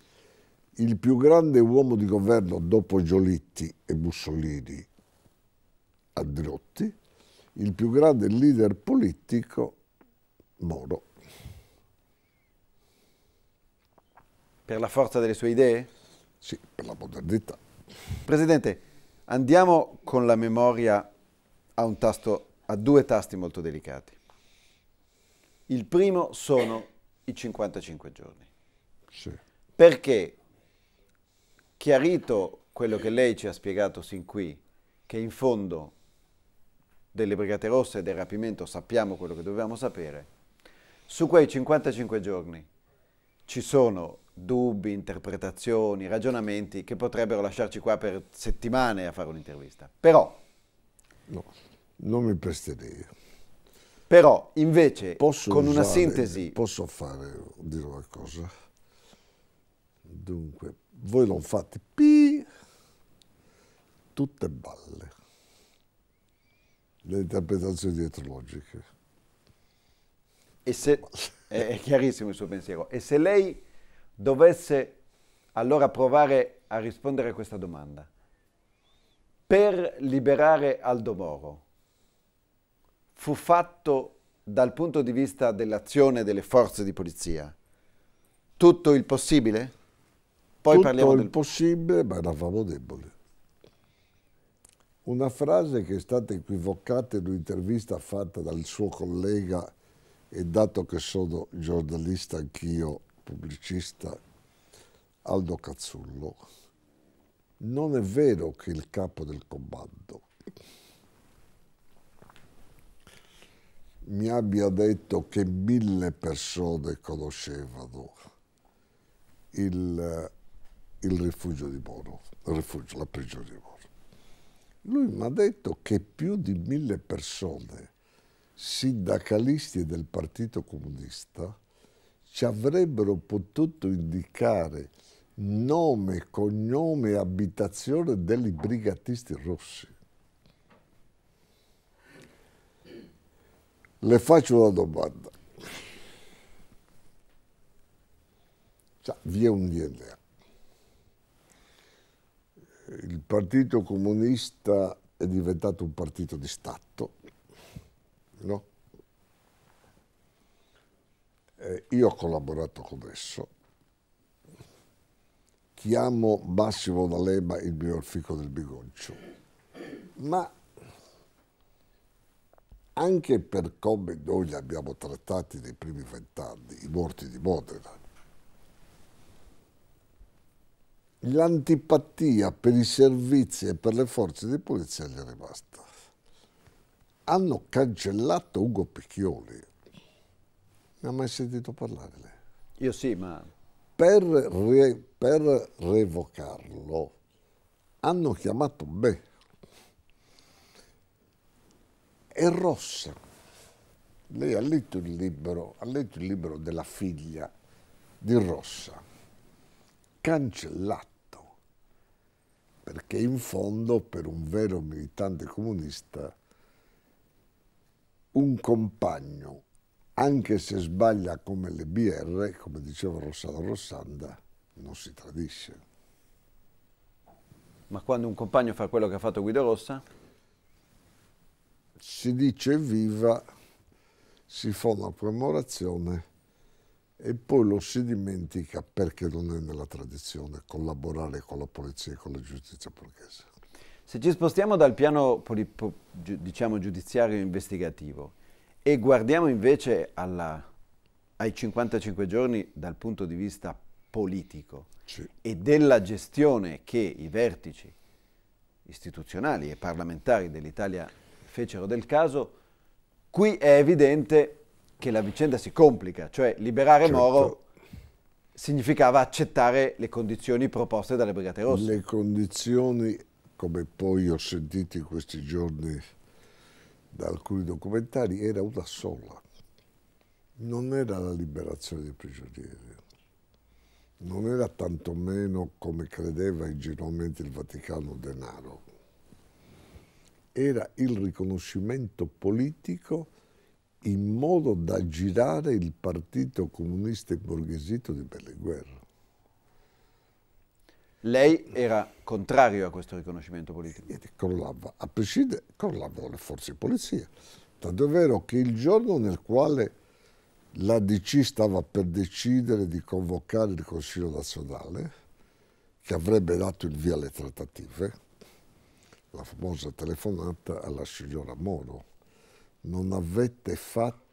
il più grande uomo di governo dopo Giolitti e Mussolini Andriotti, il più grande leader politico Moro. Per la forza delle sue idee? Sì, per la modernità. Presidente, andiamo con la memoria a, un tasto, a due tasti molto delicati. Il primo sono i 55 giorni. Sì. Perché, chiarito quello che lei ci ha spiegato sin qui, che in fondo delle Brigate Rosse e del rapimento sappiamo quello che dovevamo sapere, su quei 55 giorni ci sono dubbi, interpretazioni, ragionamenti che potrebbero lasciarci qua per settimane a fare un'intervista. Però... No, non mi presterei. Però, invece, posso con usare, una sintesi... Posso fare, dire una cosa? Dunque, voi non fate pi, tutte balle le interpretazioni dietrologiche. E se, è chiarissimo il suo pensiero. E se lei dovesse allora provare a rispondere a questa domanda, per liberare Aldo Moro, fu fatto dal punto di vista dell'azione delle forze di polizia tutto il possibile? Poi tutto parliamo il possibile, ma eravamo deboli. Una frase che è stata equivocata in un'intervista fatta dal suo collega e dato che sono giornalista anch'io, pubblicista, Aldo Cazzullo, non è vero che il capo del comando mi abbia detto che mille persone conoscevano il, eh, il rifugio di Bono, il rifugio, la prigione di Bono. Lui mi ha detto che più di mille persone, sindacalisti del Partito Comunista, ci avrebbero potuto indicare nome, cognome e abitazione degli brigatisti rossi. Le faccio una domanda. Cioè, vi è un DNA il Partito Comunista è diventato un partito di Stato, no? eh, io ho collaborato con esso, chiamo Massimo D'Alema il mio fico del bigoncio, ma anche per come noi li abbiamo trattati nei primi vent'anni, i morti di Modena, l'antipatia per i servizi e per le forze di polizia gli è rimasta. Hanno cancellato Ugo Picchioli. Ne ha mai sentito parlare lei? Io sì, ma... Per, re, per revocarlo hanno chiamato me e Rossa. Lei ha letto il libro, ha letto il libro della figlia di Rossa, cancellato perché in fondo per un vero militante comunista un compagno, anche se sbaglia come le BR, come diceva Rossano Rossanda, non si tradisce. Ma quando un compagno fa quello che ha fatto Guido Rossa? Si dice viva, si fa una commemorazione e poi lo si dimentica perché non è nella tradizione collaborare con la polizia e con la giustizia borghese. Se ci spostiamo dal piano diciamo, giudiziario investigativo e guardiamo invece alla, ai 55 giorni dal punto di vista politico sì. e della gestione che i vertici istituzionali e parlamentari dell'Italia fecero del caso, qui è evidente che la vicenda si complica, cioè liberare certo. Moro significava accettare le condizioni proposte dalle Brigate Rosse. Le condizioni, come poi ho sentito in questi giorni da alcuni documentari, era una sola. Non era la liberazione dei prigionieri, non era tantomeno come credeva ingenuamente il Vaticano denaro, era il riconoscimento politico in modo da girare il partito comunista e borghesito di Berlinguer. Lei era contrario a questo riconoscimento politico? E crollava, a prescindere, crollavano le forze di polizia. Tanto è vero che il giorno nel quale l'ADC stava per decidere di convocare il Consiglio nazionale, che avrebbe dato il via alle trattative, la famosa telefonata alla signora Moro non avete fatto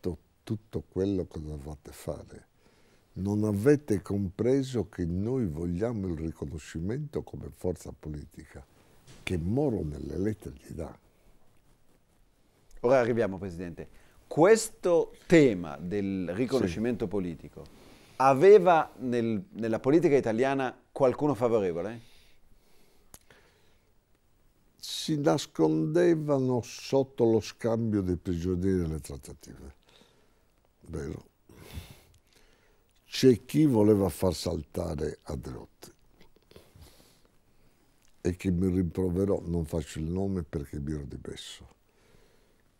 tutto quello che dovevate fare. Non avete compreso che noi vogliamo il riconoscimento come forza politica che Moro nelle lettere gli dà. Ora arriviamo, Presidente. Questo tema del riconoscimento sì. politico aveva nel, nella politica italiana qualcuno favorevole? si nascondevano sotto lo scambio dei prigionieri e le trattative. Vero? C'è chi voleva far saltare Andreotti e che mi rimproverò, non faccio il nome perché mi ero dimesso.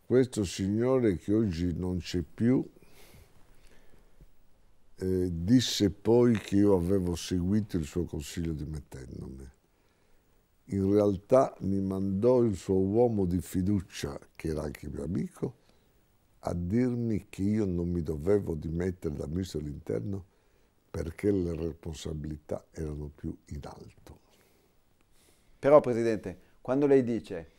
Questo signore che oggi non c'è più eh, disse poi che io avevo seguito il suo consiglio dimettendomi in realtà mi mandò il suo uomo di fiducia, che era anche mio amico, a dirmi che io non mi dovevo dimettere da ministro dell'interno perché le responsabilità erano più in alto. Però, Presidente, quando lei dice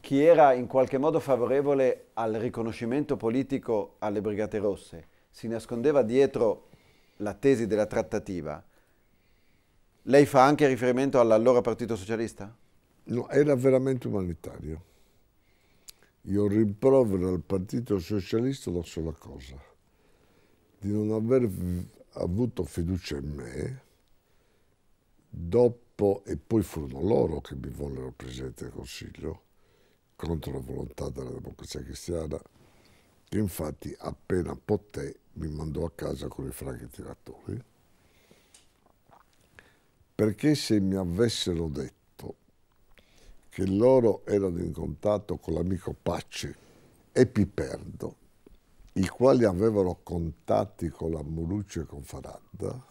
chi era in qualche modo favorevole al riconoscimento politico alle Brigate Rosse si nascondeva dietro la tesi della trattativa, lei fa anche riferimento all'allora Partito Socialista? No, era veramente umanitario. Io rimprovero al Partito Socialista una sola cosa, di non aver avuto fiducia in me dopo, e poi furono loro che mi vollero Presidente del Consiglio, contro la volontà della democrazia cristiana, che infatti appena poté mi mandò a casa con i franchi tiratori perché se mi avessero detto che loro erano in contatto con l'amico Pace e Piperdo, i quali avevano contatti con la Muruccio e con Faradda,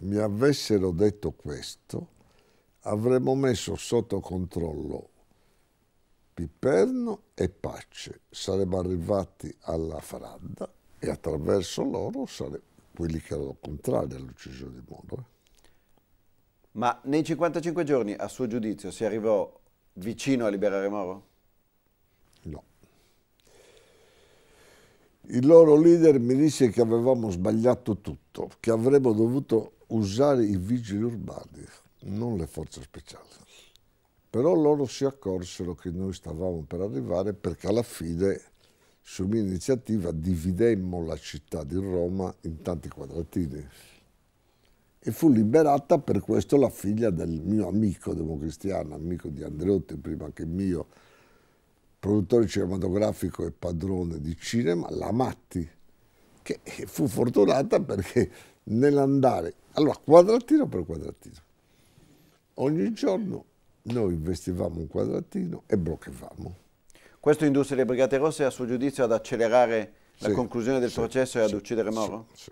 mi avessero detto questo, avremmo messo sotto controllo Piperno e Pace. Saremmo arrivati alla Faradda e attraverso loro sare- quelli che erano contrari all'uccisione di Moro eh. Ma nei 55 giorni, a suo giudizio, si arrivò vicino a liberare Moro? No. Il loro leader mi disse che avevamo sbagliato tutto, che avremmo dovuto usare i vigili urbani, non le forze speciali. Però loro si accorsero che noi stavamo per arrivare perché alla fine, su mia iniziativa, dividemmo la città di Roma in tanti quadratini e fu liberata per questo la figlia del mio amico democristiano, amico di Andreotti prima che mio, produttore cinematografico e padrone di cinema, la Matti, che fu fortunata perché nell'andare, allora quadratino per quadratino, ogni giorno noi investivamo un quadratino e bloccavamo. Questo indusse le Brigate Rosse a suo giudizio ad accelerare la conclusione del sì, processo e ad uccidere Moro? sì.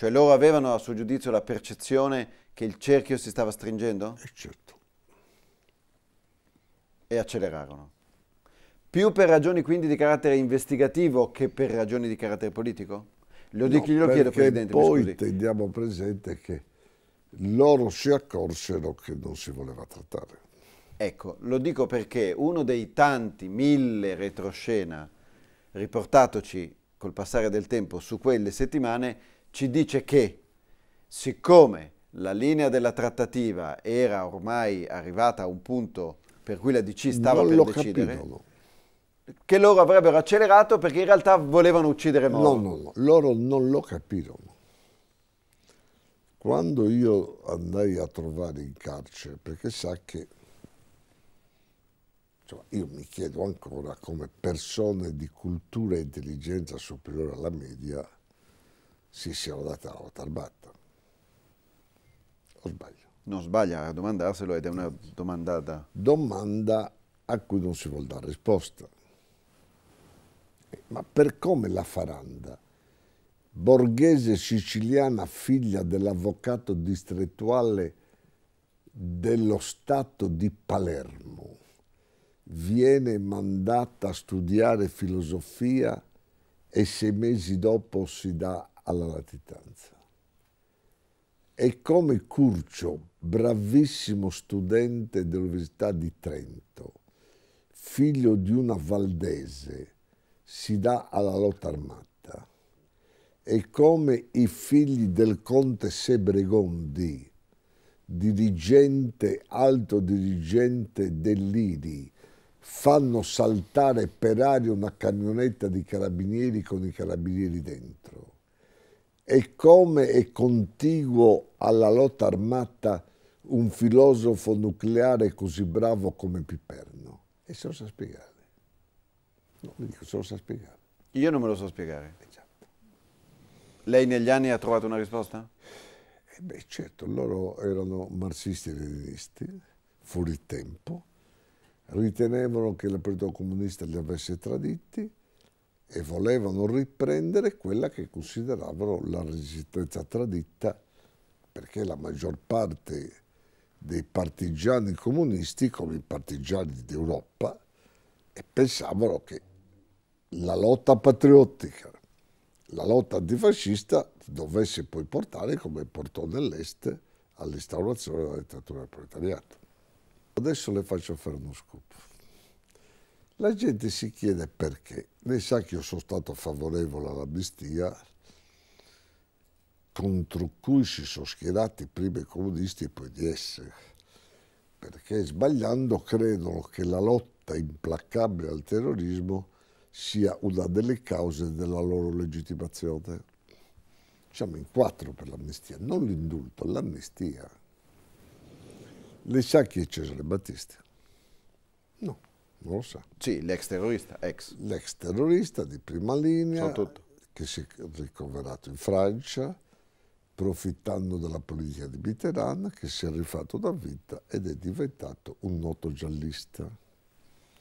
Cioè loro avevano a suo giudizio la percezione che il cerchio si stava stringendo? Eh certo. E accelerarono. Più per ragioni quindi di carattere investigativo che per ragioni di carattere politico? Lo, no, dico, lo chiedo Presidente. Poi teniamo presente che loro si accorsero che non si voleva trattare. Ecco, lo dico perché uno dei tanti mille retroscena riportatoci col passare del tempo su quelle settimane ci dice che siccome la linea della trattativa era ormai arrivata a un punto per cui la DC stava non per decidere, capito, che loro avrebbero accelerato perché in realtà volevano uccidere Moro. No, no, no, loro non lo capirono. Quando io andai a trovare in carcere, perché sa che cioè, io mi chiedo ancora come persone di cultura e intelligenza superiore alla media si siano data a Talbatta. O sbaglio? Non sbaglia a domandarselo ed è una domandata. Domanda a cui non si vuole dare risposta. Ma per come la Faranda, borghese siciliana figlia dell'avvocato distrettuale dello Stato di Palermo, viene mandata a studiare filosofia e sei mesi dopo si dà alla latitanza. E come Curcio, bravissimo studente dell'Università di Trento, figlio di una valdese, si dà alla lotta armata. E come i figli del conte Sebregondi, dirigente, alto dirigente dell'IRI, fanno saltare per aria una camionetta di carabinieri con i carabinieri dentro. E come è contiguo alla lotta armata un filosofo nucleare così bravo come Piperno? E se lo sa spiegare. No, mi dico, se lo sa spiegare. Io non me lo so spiegare. Eh, Lei negli anni ha trovato una risposta? Eh beh, certo, loro erano marxisti e leninisti, fuori tempo, ritenevano che la partito comunista li avesse traditi, e volevano riprendere quella che consideravano la resistenza tradita perché la maggior parte dei partigiani comunisti, come i partigiani d'Europa, e pensavano che la lotta patriottica, la lotta antifascista dovesse poi portare, come portò nell'est, all'instaurazione della dittatura proletariato. Adesso le faccio fare uno scopo. La gente si chiede perché. Lei sa che io sono stato favorevole all'amnistia contro cui si sono schierati prima i comunisti e poi di essere, perché sbagliando credono che la lotta implacabile al terrorismo sia una delle cause della loro legittimazione. Siamo in quattro per l'amnistia, non l'indulto, l'amnistia. Lei sa chi è Cesare Battista? non lo sa. Sì, l'ex terrorista, ex. L'ex terrorista di prima linea che si è ricoverato in Francia, approfittando della politica di Mitterrand, che si è rifatto da vita ed è diventato un noto giallista.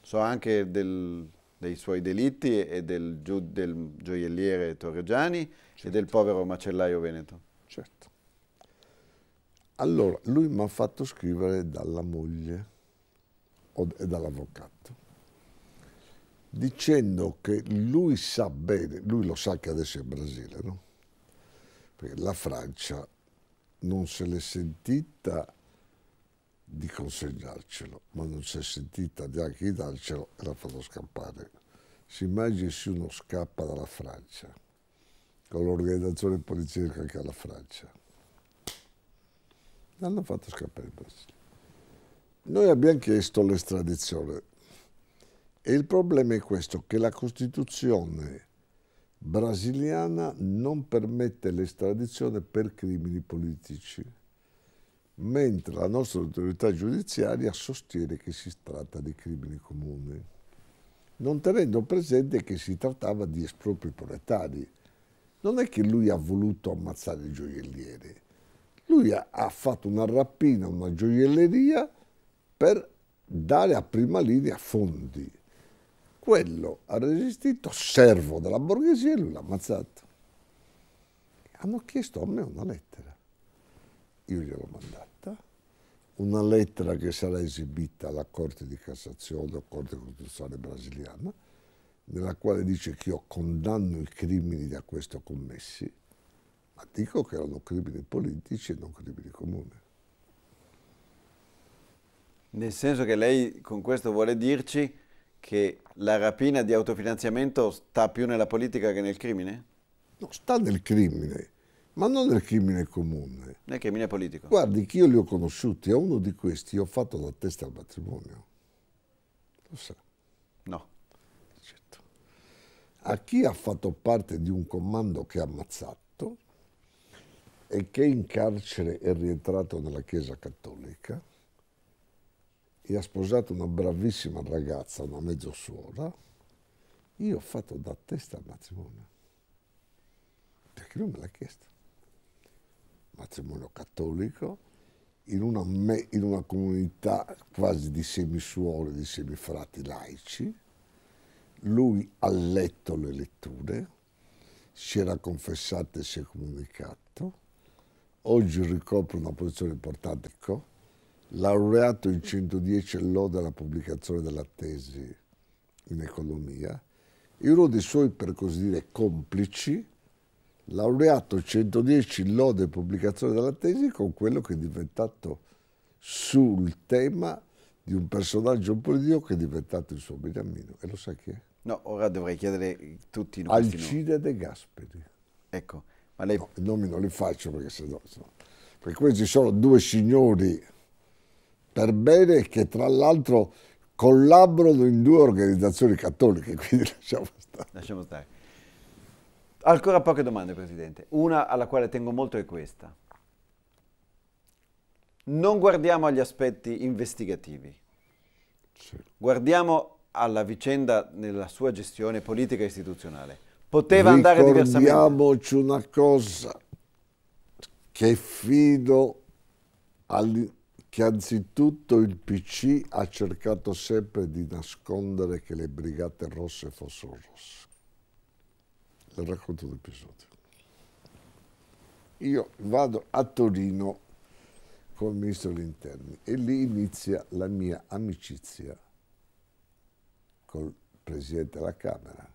So anche del, dei suoi delitti e del, del gioielliere Torreggiani certo. e del certo. povero macellaio Veneto. Certo. Allora, lui mi ha fatto scrivere dalla moglie e dall'avvocato, dicendo che lui sa bene, lui lo sa che adesso è in Brasile, no? Perché la Francia non se l'è sentita di consegnarcelo, ma non si è sentita neanche di darcelo e l'ha fatto scappare. Si immagini se uno scappa dalla Francia, con l'organizzazione poliziesca che ha la Francia. L'hanno fatto scappare in Brasile. Noi abbiamo chiesto l'estradizione e il problema è questo, che la Costituzione brasiliana non permette l'estradizione per crimini politici, mentre la nostra autorità giudiziaria sostiene che si tratta di crimini comuni, non tenendo presente che si trattava di espropri proletari. Non è che lui ha voluto ammazzare i gioiellieri, lui ha, ha fatto una rapina, una gioielleria, per dare a prima linea fondi. Quello ha resistito, servo della borghesia, e lui l'ha ammazzato. Hanno chiesto a me una lettera. Io gliel'ho mandata, una lettera che sarà esibita alla Corte di Cassazione o Corte Costituzionale brasiliana, nella quale dice che io condanno i crimini da questo commessi, ma dico che erano crimini politici e non crimini comuni. Nel senso che lei con questo vuole dirci che la rapina di autofinanziamento sta più nella politica che nel crimine? No, sta nel crimine, ma non nel crimine comune. Nel crimine politico. Guardi, che io li ho conosciuti, a uno di questi ho fatto la testa al matrimonio. Lo sa. No. Certo. A chi ha fatto parte di un comando che ha ammazzato e che in carcere è rientrato nella Chiesa Cattolica, e ha sposato una bravissima ragazza, una mezzosuola, io ho fatto da testa al matrimonio, perché lui me l'ha chiesto. Matrimonio cattolico, in una, me, in una comunità quasi di semisuole, di semifrati laici, lui ha letto le letture, si era confessato e si è comunicato, oggi ricopre una posizione importante laureato in 110 e lode alla pubblicazione della tesi in economia, e uno dei suoi, per così dire, complici, laureato in 110 lode e pubblicazione della tesi con quello che è diventato sul tema di un personaggio politico che è diventato il suo beniamino. E lo sai chi è? No, ora dovrei chiedere tutti i nomi. Alcide De Gasperi. Ecco, ma lei... No, i nomi non li faccio perché sennò... No, perché questi sono due signori per bene che tra l'altro collaborano in due organizzazioni cattoliche, [LAUGHS] quindi lasciamo stare. Lasciamo stare. Ancora poche domande, Presidente. Una alla quale tengo molto è questa. Non guardiamo agli aspetti investigativi, sì. guardiamo alla vicenda nella sua gestione politica e istituzionale. Poteva andare diversamente. Ricordiamoci una cosa, che fido al che anzitutto il PC ha cercato sempre di nascondere che le brigate rosse fossero rosse. Le racconto l'episodio. Io vado a Torino con il ministro degli interni e lì inizia la mia amicizia col presidente della Camera,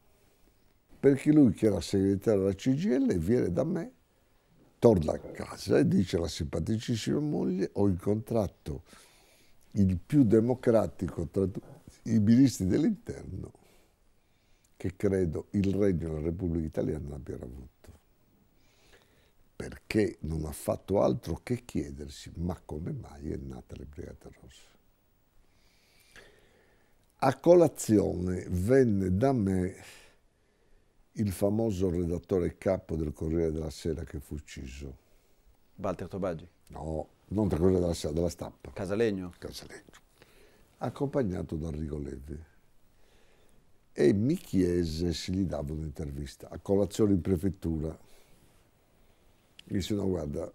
perché lui che era segretario della CGL viene da me torna a casa e dice alla simpaticissima moglie ho incontrato il più democratico tra i ministri dell'interno che credo il Regno della Repubblica Italiana abbiano avuto, perché non ha fatto altro che chiedersi ma come mai è nata la Brigata Rossa. A colazione venne da me il famoso redattore capo del Corriere della Sera che fu ucciso. Walter Tobaggi? No, non del Corriere della Sera, della Stampa. Casalegno? Casalegno. Accompagnato da Enrico Levi. E mi chiese se gli davo un'intervista a colazione in prefettura. Mi disse, no guarda,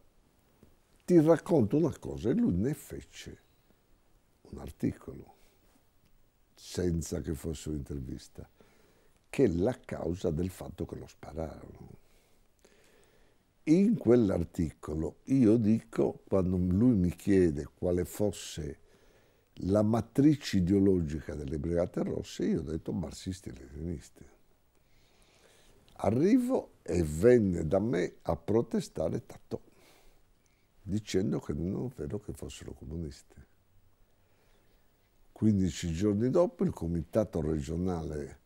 ti racconto una cosa e lui ne fece un articolo senza che fosse un'intervista che la causa del fatto che lo spararono. In quell'articolo io dico, quando lui mi chiede quale fosse la matrice ideologica delle Brigate Rosse, io ho detto marxisti e leninisti. Arrivo e venne da me a protestare Tatò, dicendo che non è vero che fossero comunisti. 15 giorni dopo il comitato regionale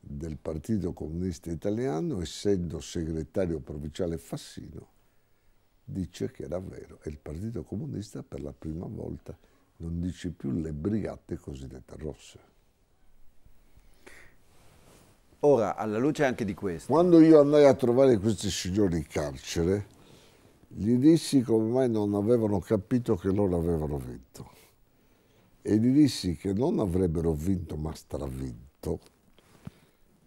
del Partito Comunista Italiano, essendo segretario provinciale Fassino, dice che era vero e il Partito Comunista per la prima volta non dice più le brigate cosiddette rosse. Ora, alla luce anche di questo. Quando io andai a trovare questi signori in carcere, gli dissi come mai non avevano capito che loro avevano vinto. E gli dissi che non avrebbero vinto ma stravinto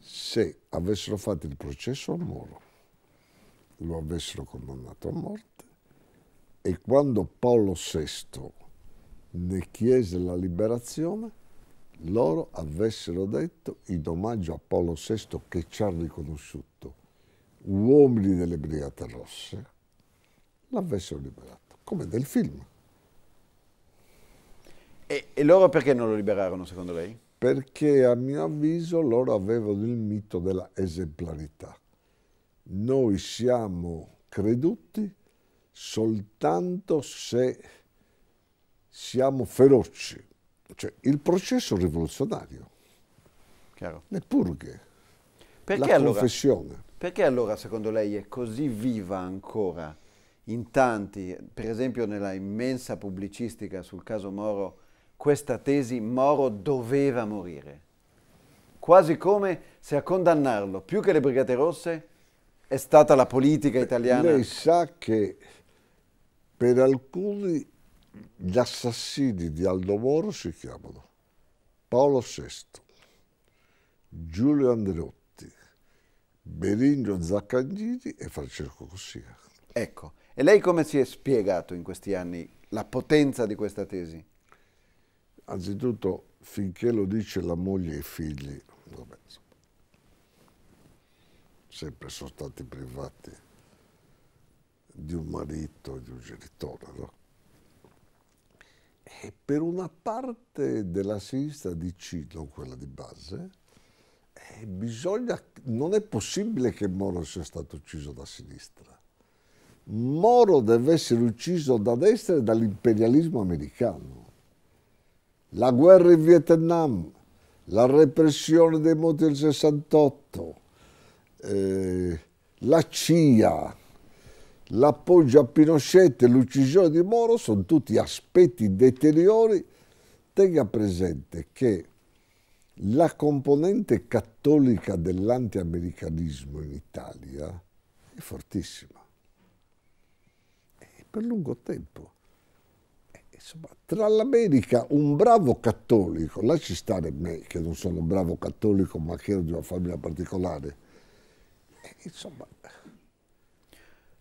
se avessero fatto il processo a Moro, lo avessero condannato a morte e quando Paolo VI ne chiese la liberazione, loro avessero detto in omaggio a Paolo VI che ci ha riconosciuto uomini delle Brigate Rosse, l'avessero liberato, come nel film. E, e loro perché non lo liberarono secondo lei? perché a mio avviso loro avevano il mito della esemplarità. Noi siamo creduti soltanto se siamo feroci. Cioè, il processo rivoluzionario, Chiaro. le purghe, perché la allora, Perché allora, secondo lei, è così viva ancora in tanti, per esempio nella immensa pubblicistica sul caso Moro, questa tesi Moro doveva morire. Quasi come se a condannarlo, più che le Brigate Rosse, è stata la politica italiana. Lei sa che per alcuni gli assassini di Aldo Moro si chiamano Paolo VI, Giulio Andreotti, Berigno Zaccagnini e Francesco Cossiga. Ecco, e lei come si è spiegato in questi anni la potenza di questa tesi? anzitutto finché lo dice la moglie e i figli, vabbè, sempre sono stati privati di un marito e di un genitore, no? E per una parte della sinistra di C, non quella di base, eh, bisogna, non è possibile che Moro sia stato ucciso da sinistra. Moro deve essere ucciso da destra e dall'imperialismo americano la guerra in Vietnam, la repressione dei moti del 68, eh, la CIA, l'appoggio a Pinochet e l'uccisione di Moro sono tutti aspetti deteriori. Tenga presente che la componente cattolica dell'antiamericanismo in Italia è fortissima. E per lungo tempo Insomma, tra l'America, un bravo cattolico, lasci stare me che non sono un bravo cattolico ma che ero di una famiglia particolare, insomma,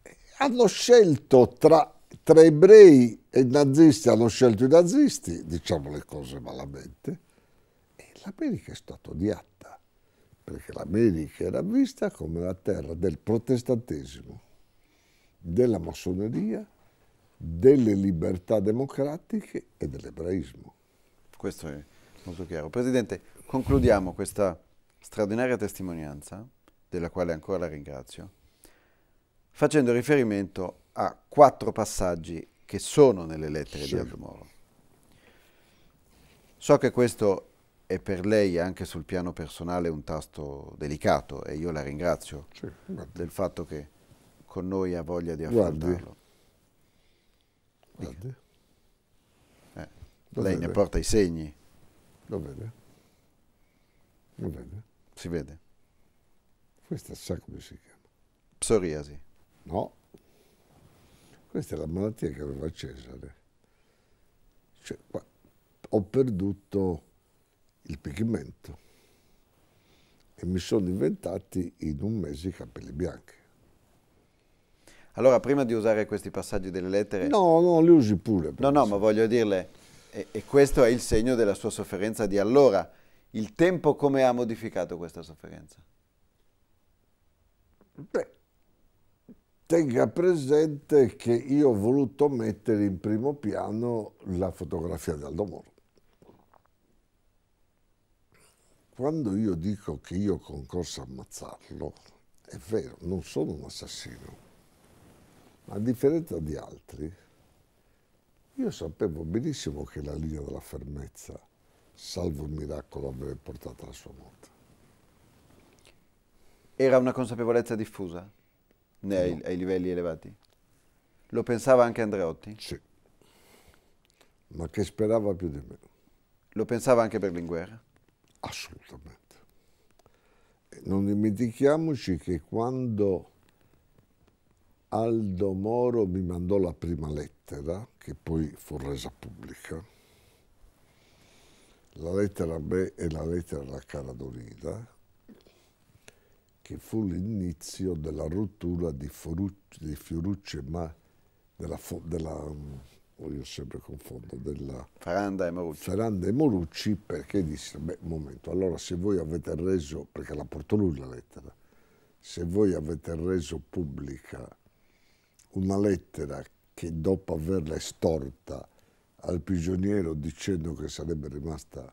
eh, hanno scelto tra, tra ebrei e nazisti, hanno scelto i nazisti, diciamo le cose malamente, e l'America è stata odiata, perché l'America era vista come la terra del protestantesimo, della massoneria delle libertà democratiche e dell'ebraismo. Questo è molto chiaro. Presidente, concludiamo questa straordinaria testimonianza, della quale ancora la ringrazio, facendo riferimento a quattro passaggi che sono nelle lettere sì. di Aldo Moro. So che questo è per lei anche sul piano personale un tasto delicato e io la ringrazio sì, del fatto che con noi ha voglia di affrontarlo. Guardi, Guardi. Eh, lei vede? ne porta i segni. Lo vede? Lo vede? Si vede? Questa sa come si chiama? Psoriasi. No. Questa è la malattia che aveva Cesare. Cioè, qua, ho perduto il pigmento e mi sono inventati in un mese i capelli bianchi. Allora, prima di usare questi passaggi delle lettere... No, no, li usi pure. No, no, ma voglio dirle, e, e questo è il segno della sua sofferenza di allora. Il tempo come ha modificato questa sofferenza? Beh, tenga presente che io ho voluto mettere in primo piano la fotografia di Aldo Moro. Quando io dico che io concorso a ammazzarlo, è vero, non sono un assassino a differenza di altri, io sapevo benissimo che la linea della fermezza, salvo il miracolo, avrebbe portato alla sua morte. Era una consapevolezza diffusa no. ai, ai livelli elevati? Lo pensava anche Andreotti? Sì, ma che sperava più di me. Lo pensava anche Berlinguer? Assolutamente. Non dimentichiamoci che quando Aldo Moro mi mandò la prima lettera, che poi fu resa pubblica. La lettera B me e la lettera alla cara Dorina, che fu l'inizio della rottura di, Forucci, di Fiorucci e Ma, della, della, io sempre confondo, della Ferranda e Morucci. Ferranda e Morucci perché disse, beh, momento, allora se voi avete reso, perché la portò lui la lettera, se voi avete reso pubblica una lettera che dopo averla estorta al prigioniero dicendo che sarebbe rimasta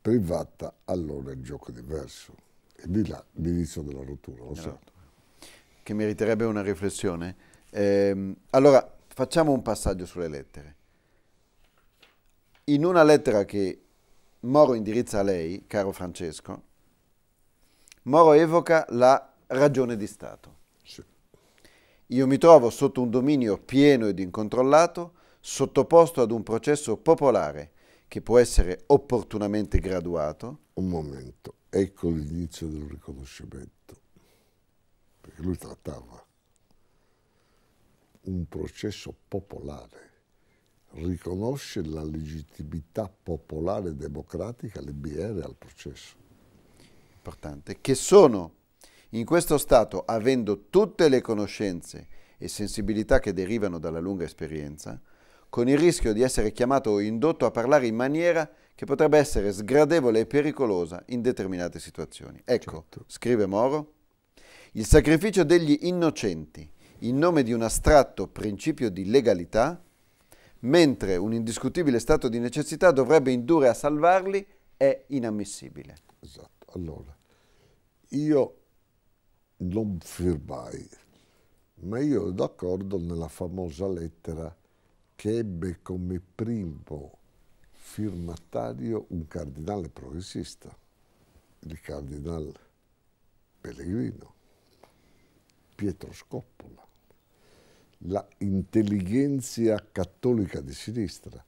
privata, allora il gioco è diverso. E di là l'inizio della rottura, lo certo. so. Esatto. Che meriterebbe una riflessione. Eh, allora, facciamo un passaggio sulle lettere. In una lettera che Moro indirizza a lei, caro Francesco, Moro evoca la ragione di Stato. Io mi trovo sotto un dominio pieno ed incontrollato, sottoposto ad un processo popolare che può essere opportunamente graduato. Un momento, ecco l'inizio del riconoscimento, perché lui trattava un processo popolare, riconosce la legittimità popolare democratica le BR al processo. Importante, che sono in questo stato, avendo tutte le conoscenze e sensibilità che derivano dalla lunga esperienza, con il rischio di essere chiamato o indotto a parlare in maniera che potrebbe essere sgradevole e pericolosa in determinate situazioni. Ecco, certo. scrive Moro, il sacrificio degli innocenti in nome di un astratto principio di legalità, mentre un indiscutibile stato di necessità dovrebbe indurre a salvarli, è inammissibile. Esatto. Allora, io non firmai, ma io ero d'accordo nella famosa lettera che ebbe come primo firmatario un cardinale progressista, il cardinale Pellegrino, Pietro Scoppola, la intelligenza cattolica di sinistra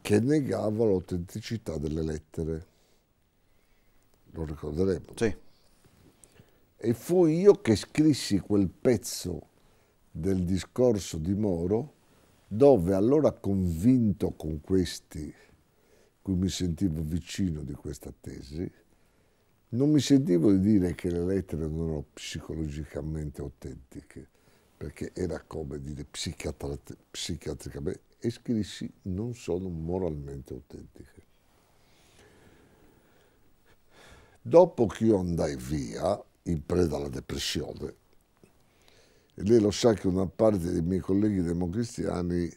che negava l'autenticità delle lettere. Lo ricorderemo. Sì. E fui io che scrissi quel pezzo del discorso di Moro, dove allora convinto con questi, cui mi sentivo vicino di questa tesi, non mi sentivo di dire che le lettere non erano psicologicamente autentiche, perché era come dire psichiatricamente, e scrissi non sono moralmente autentiche. Dopo che io andai via, in preda alla depressione. E lei lo sa che una parte dei miei colleghi democristiani,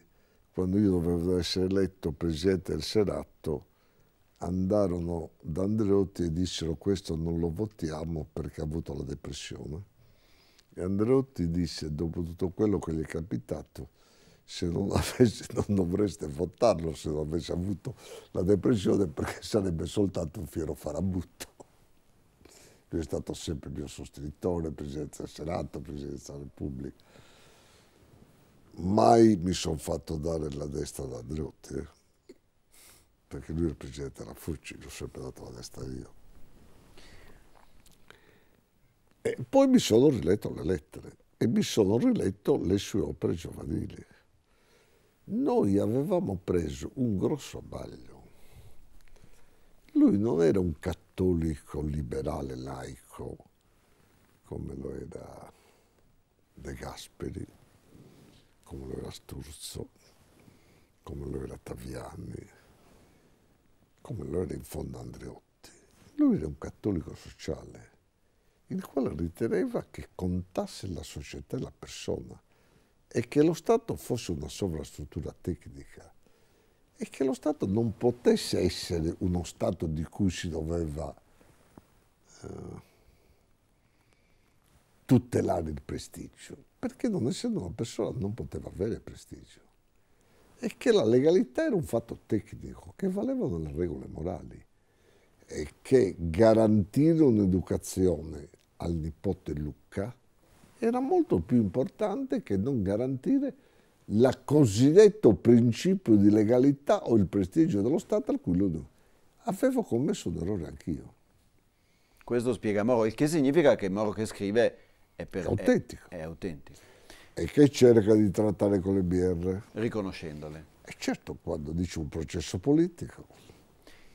quando io dovevo essere eletto presidente del Senato, andarono da Andreotti e dissero questo non lo votiamo perché ha avuto la depressione. E Andreotti disse, dopo tutto quello che gli è capitato, se non, [LAUGHS] avesse, non dovreste votarlo se non avesse avuto la depressione perché sarebbe soltanto un fiero farabutto. Lui è stato sempre il mio sostenitore, presidente del Senato, presidente della Repubblica. Mai mi sono fatto dare la destra da Andreotti, eh? perché lui era il presidente della Fucci, gli ho sempre dato la destra io. E poi mi sono riletto le lettere e mi sono riletto le sue opere giovanili. Noi avevamo preso un grosso baglio. Lui non era un cattivo cattolico liberale laico come lo era De Gasperi, come lo era Sturzo, come lo era Taviani, come lo era in fondo Andreotti. Lui era un cattolico sociale, il quale riteneva che contasse la società e la persona e che lo Stato fosse una sovrastruttura tecnica è che lo Stato non potesse essere uno Stato di cui si doveva eh, tutelare il prestigio, perché non essendo una persona non poteva avere prestigio. E che la legalità era un fatto tecnico, che valevano le regole morali e che garantire un'educazione al nipote Lucca era molto più importante che non garantire il cosiddetto principio di legalità o il prestigio dello Stato al cui lo do. Avevo commesso un errore anch'io. Questo spiega Moro, il che significa che Moro che scrive è, per, è autentico. È, è autentico. E che cerca di trattare con le BR? Riconoscendole. E certo, quando dice un processo politico.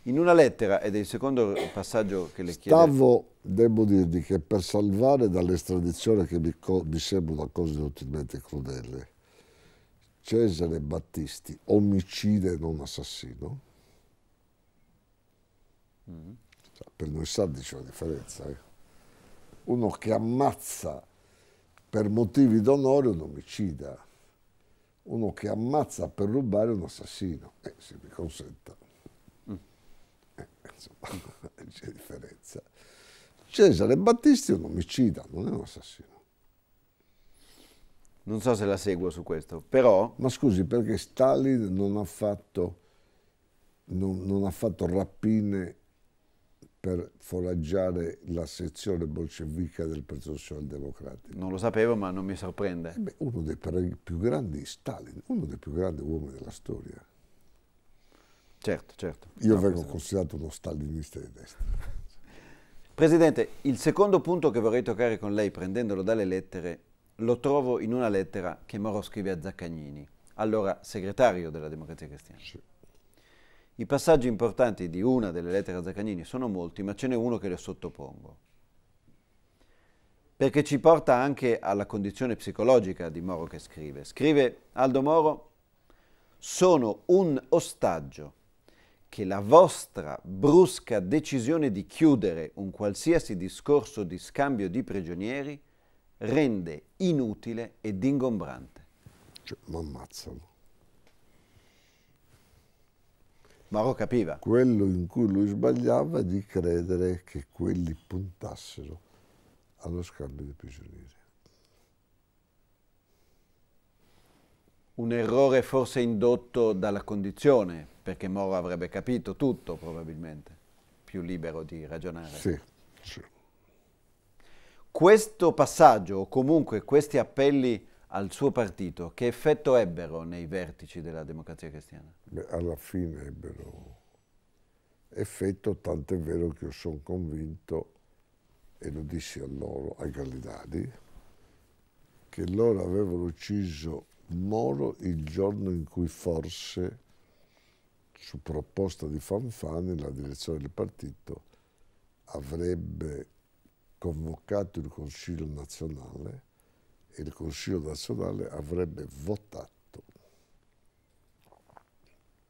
In una lettera, ed è il secondo passaggio che le chiedo. Stavo, devo dirvi, che per salvare dall'estradizione che mi, mi sembra una cosa inutilmente crudele, Cesare Battisti, omicida e non assassino, cioè, per noi sardi c'è una differenza. Eh? Uno che ammazza per motivi d'onore un omicida, uno che ammazza per rubare un assassino, eh, se mi consenta. Mm. Eh, insomma, [LAUGHS] c'è differenza. Cesare Battisti è un omicida, non è un assassino. Non so se la seguo su questo, però... Ma scusi, perché Stalin non ha fatto, non, non ha fatto rapine per foraggiare la sezione bolscevica del Partito Socialdemocratico. Non lo sapevo, ma non mi sorprende. Eh beh, uno dei più grandi, Stalin, uno dei più grandi uomini della storia. Certo, certo. Io no, vengo presidente. considerato uno stalinista di destra. Presidente, il secondo punto che vorrei toccare con lei, prendendolo dalle lettere, lo trovo in una lettera che Moro scrive a Zaccagnini, allora segretario della Democrazia Cristiana. Sì. I passaggi importanti di una delle lettere a Zaccagnini sono molti, ma ce n'è uno che le sottopongo, perché ci porta anche alla condizione psicologica di Moro che scrive. Scrive Aldo Moro, sono un ostaggio che la vostra brusca decisione di chiudere un qualsiasi discorso di scambio di prigionieri rende inutile ed ingombrante. Cioè, mi ammazzano. Maro capiva. Quello in cui lui sbagliava è di credere che quelli puntassero allo scambio di prigionieri. Un errore forse indotto dalla condizione, perché Moro avrebbe capito tutto probabilmente, più libero di ragionare. Sì, sì. Questo passaggio, o comunque questi appelli al suo partito, che effetto ebbero nei vertici della democrazia cristiana? Beh, alla fine ebbero effetto, tant'è vero che io sono convinto, e lo dissi a loro, ai candidati, che loro avevano ucciso Moro il giorno in cui forse, su proposta di Fanfani, la direzione del partito avrebbe convocato il Consiglio nazionale e il Consiglio nazionale avrebbe votato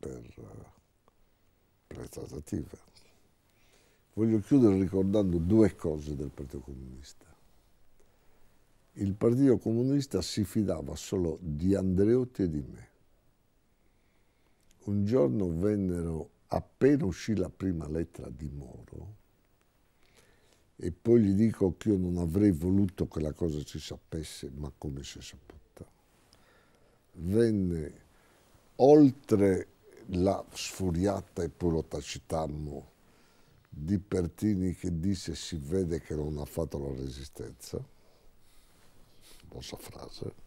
per, eh, per le trattative. Voglio chiudere ricordando due cose del Partito Comunista. Il Partito Comunista si fidava solo di Andreotti e di me. Un giorno vennero, appena uscì la prima lettera di Moro, e poi gli dico che io non avrei voluto che la cosa si sapesse, ma come si è saputa. Venne oltre la sfuriata e poi lo tacitammo di Pertini che disse si vede che non ha fatto la resistenza, famosa frase,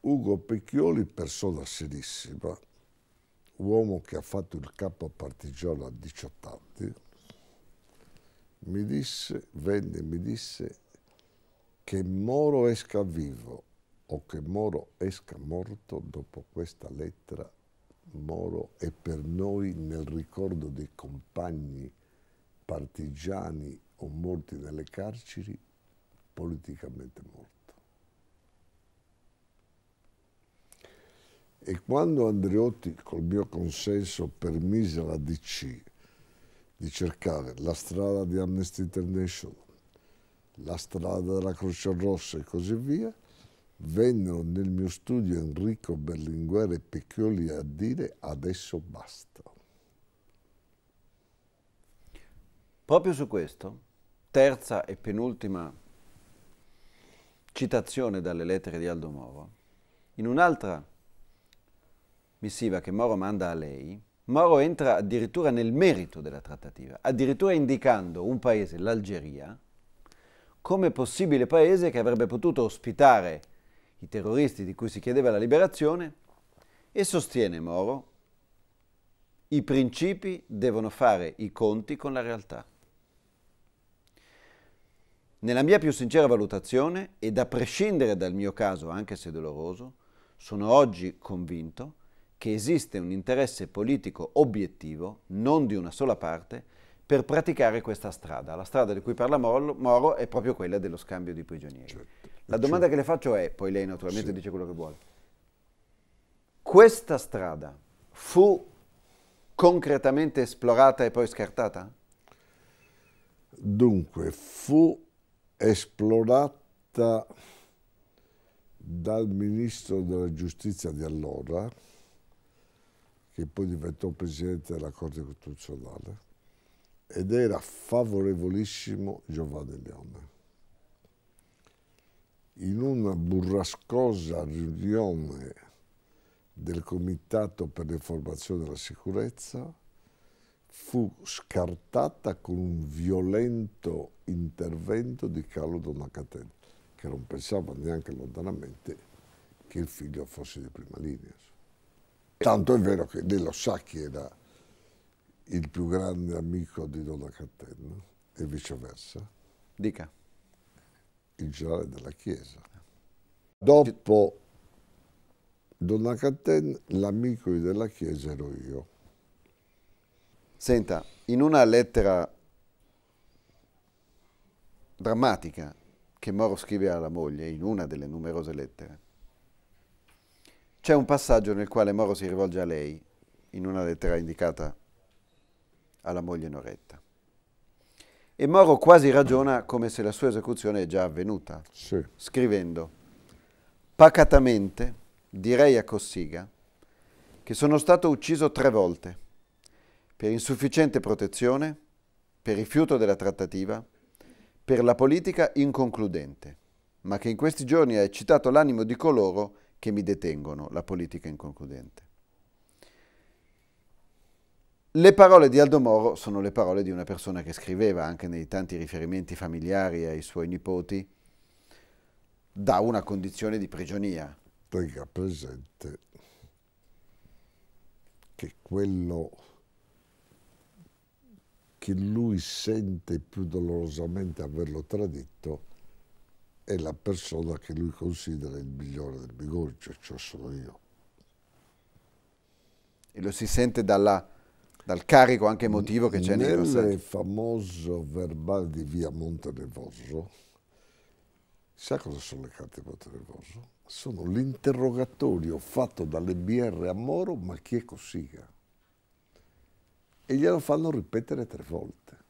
Ugo Pecchioli, persona serissima, uomo che ha fatto il capo partigiano a 18 anni, mi disse, venne e mi disse che Moro esca vivo o che Moro esca morto dopo questa lettera Moro è per noi nel ricordo dei compagni partigiani o morti nelle carceri politicamente morti. E quando Andreotti, col mio consenso, permise alla DC di cercare la strada di Amnesty International, la strada della Croce Rossa e così via, vennero nel mio studio Enrico Berlinguer e Pecchioli a dire adesso basta. Proprio su questo, terza e penultima citazione dalle lettere di Aldo Moro, in un'altra missiva che Moro manda a lei, Moro entra addirittura nel merito della trattativa, addirittura indicando un paese, l'Algeria, come possibile paese che avrebbe potuto ospitare i terroristi di cui si chiedeva la liberazione e sostiene Moro, i principi devono fare i conti con la realtà. Nella mia più sincera valutazione, e da prescindere dal mio caso, anche se doloroso, sono oggi convinto che esiste un interesse politico obiettivo, non di una sola parte, per praticare questa strada. La strada di cui parla Moro, Moro è proprio quella dello scambio di prigionieri. Certo. La certo. domanda certo. che le faccio è, poi lei naturalmente sì. dice quello che vuole, questa strada fu concretamente esplorata e poi scartata? Dunque, fu esplorata dal ministro della giustizia di allora, che poi diventò presidente della Corte Costituzionale, ed era favorevolissimo Giovanni Leone. In una burrascosa riunione del Comitato per l'informazione della sicurezza fu scartata con un violento intervento di Carlo Donacatello, che non pensava neanche lontanamente che il figlio fosse di prima linea. Tanto è vero che Nello Sacchi era il più grande amico di Donna Cattenna e viceversa. Dica. Il generale della Chiesa. Dopo Donna Cattenna, l'amico della Chiesa ero io. Senta, in una lettera drammatica che Moro scrive alla moglie, in una delle numerose lettere, c'è un passaggio nel quale Moro si rivolge a lei in una lettera indicata alla moglie Noretta. E Moro quasi ragiona come se la sua esecuzione è già avvenuta, sì. scrivendo pacatamente direi a Cossiga che sono stato ucciso tre volte per insufficiente protezione, per rifiuto della trattativa, per la politica inconcludente, ma che in questi giorni ha eccitato l'animo di coloro che mi detengono, la politica inconcludente. Le parole di Aldo Moro sono le parole di una persona che scriveva, anche nei tanti riferimenti familiari ai suoi nipoti, da una condizione di prigionia. Tenga presente che quello che lui sente più dolorosamente averlo tradito è la persona che lui considera il migliore del Bigorgio, cioè sono io. E lo si sente dalla, dal carico anche emotivo che c'è nel Nel famoso verbale di via Monte Nevoso, sa cosa sono le carte di Monte Nevoso? Sono l'interrogatorio fatto dalle BR a Moro, ma chi è Cossiga? E glielo fanno ripetere tre volte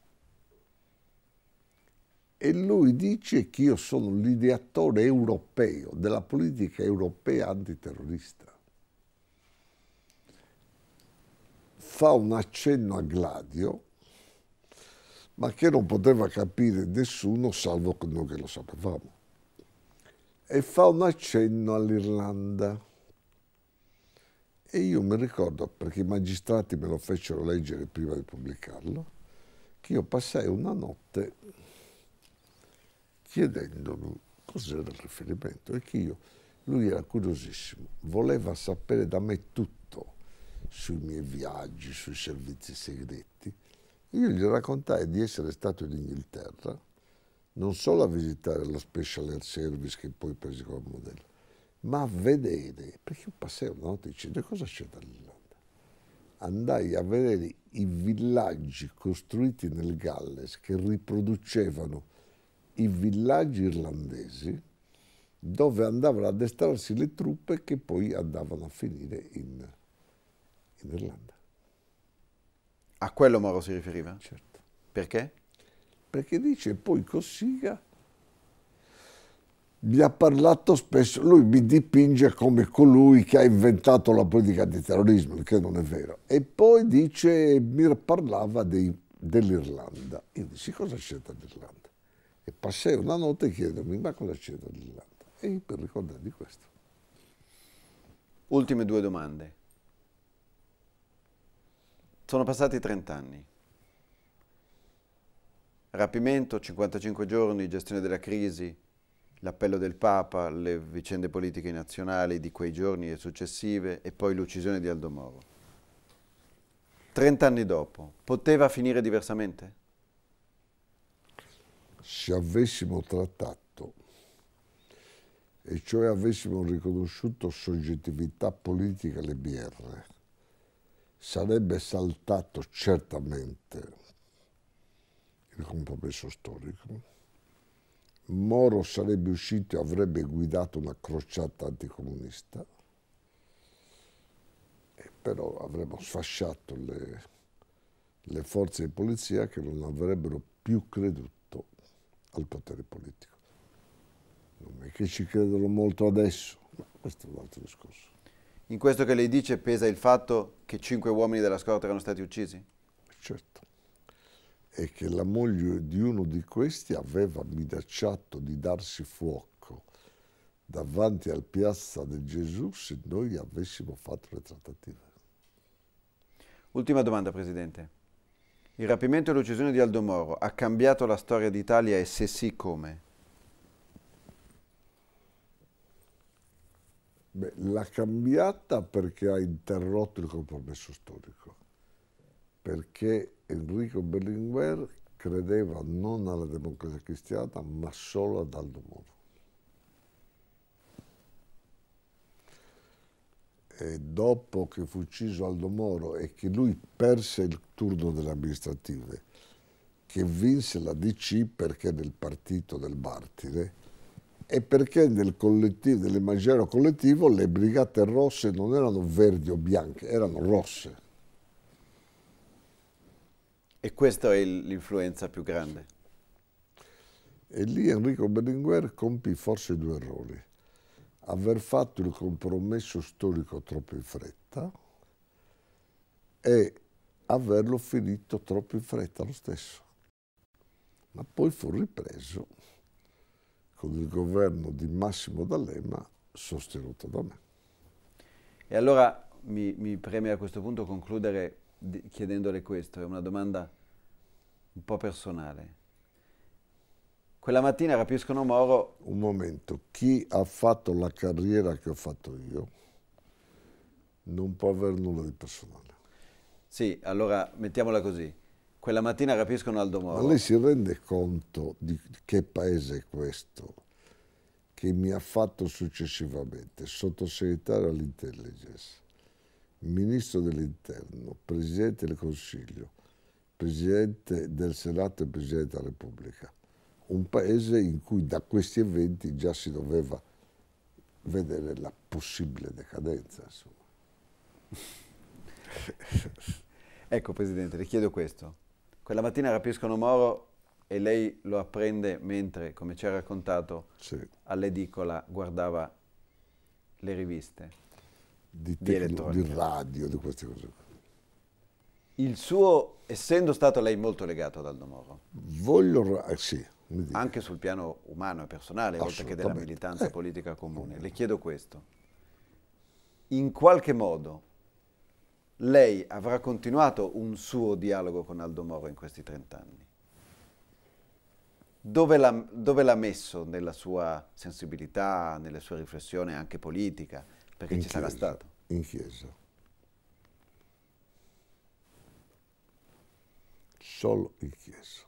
e lui dice che io sono l'ideatore europeo della politica europea antiterrorista. Fa un accenno a Gladio, ma che non poteva capire nessuno salvo noi che lo sapevamo. E fa un accenno all'Irlanda. E io mi ricordo, perché i magistrati me lo fecero leggere prima di pubblicarlo, che io passai una notte chiedendomi cos'era il riferimento e che io, lui era curiosissimo, voleva sapere da me tutto sui miei viaggi, sui servizi segreti. Io gli raccontai di essere stato in Inghilterra, non solo a visitare lo Special Air Service che poi presi come modello, ma a vedere, perché io passai una notte dicendo cosa c'è dall'Irlanda. Andai a vedere i villaggi costruiti nel Galles che riproducevano i villaggi irlandesi dove andavano ad addestrarsi le truppe che poi andavano a finire in, in Irlanda. A quello Moro si riferiva? Certo. Perché? Perché dice poi Cossiga mi ha parlato spesso, lui mi dipinge come colui che ha inventato la politica di terrorismo, che non è vero. E poi dice, mi parlava dell'Irlanda. Io dissi, cosa c'è dell'Irlanda? passai una notte a chiedermi ma cosa c'era lì l'altro? E per ricordarmi questo. Ultime due domande. Sono passati 30 anni. Rapimento, 55 giorni, gestione della crisi, l'appello del Papa, le vicende politiche nazionali di quei giorni e successive e poi l'uccisione di Aldo Moro. Trent'anni dopo, poteva finire diversamente? se avessimo trattato, e cioè avessimo riconosciuto soggettività politica alle BR, sarebbe saltato certamente il compromesso storico. Moro sarebbe uscito e avrebbe guidato una crociata anticomunista, e però avremmo sfasciato le, le forze di polizia che non avrebbero più creduto al potere politico. Non è che ci credono molto adesso, ma questo è un altro discorso. In questo che lei dice pesa il fatto che cinque uomini della scorta erano stati uccisi? Certo. E che la moglie di uno di questi aveva minacciato di darsi fuoco davanti al piazza del Gesù se noi avessimo fatto le trattative. Ultima domanda, Presidente. Il rapimento e l'uccisione di Aldo Moro ha cambiato la storia d'Italia e se sì come? Beh, l'ha cambiata perché ha interrotto il compromesso storico, perché Enrico Berlinguer credeva non alla democrazia cristiana ma solo ad Aldo Moro. dopo che fu ucciso Aldo Moro e che lui perse il turno delle amministrative, che vinse la DC perché nel partito del martire e perché nel collettivo, nell'immaginario collettivo le brigate rosse non erano verdi o bianche, erano rosse. E questa è l'influenza più grande? E lì Enrico Berlinguer compì forse due errori aver fatto il compromesso storico troppo in fretta e averlo finito troppo in fretta lo stesso. Ma poi fu ripreso con il governo di Massimo D'Alema sostenuto da me. E allora mi, mi preme a questo punto concludere chiedendole questo, è una domanda un po' personale. Quella mattina rapiscono Moro. Un momento, chi ha fatto la carriera che ho fatto io non può avere nulla di personale. Sì, allora mettiamola così. Quella mattina rapiscono Aldo Moro. Ma lei si rende conto di che paese è questo che mi ha fatto successivamente sottosegretario all'intelligence, ministro dell'interno, presidente del Consiglio, presidente del Senato e presidente della Repubblica un paese in cui da questi eventi già si doveva vedere la possibile decadenza. [LAUGHS] ecco Presidente, le chiedo questo. Quella mattina rapiscono Moro e lei lo apprende mentre, come ci ha raccontato, sì. all'edicola guardava le riviste di, tecno, di, radio, di queste cose Il suo, essendo stato lei molto legato ad Aldo Moro? Voglio, eh, sì, anche sul piano umano e personale, oltre che della militanza eh. politica comune. Le chiedo questo. In qualche modo lei avrà continuato un suo dialogo con Aldo Moro in questi 30 anni? Dove l'ha, messo nella sua sensibilità, nelle sue riflessioni anche politica? Perché in ci chiesa, sarà stato? In chiesa. Solo in chiesa.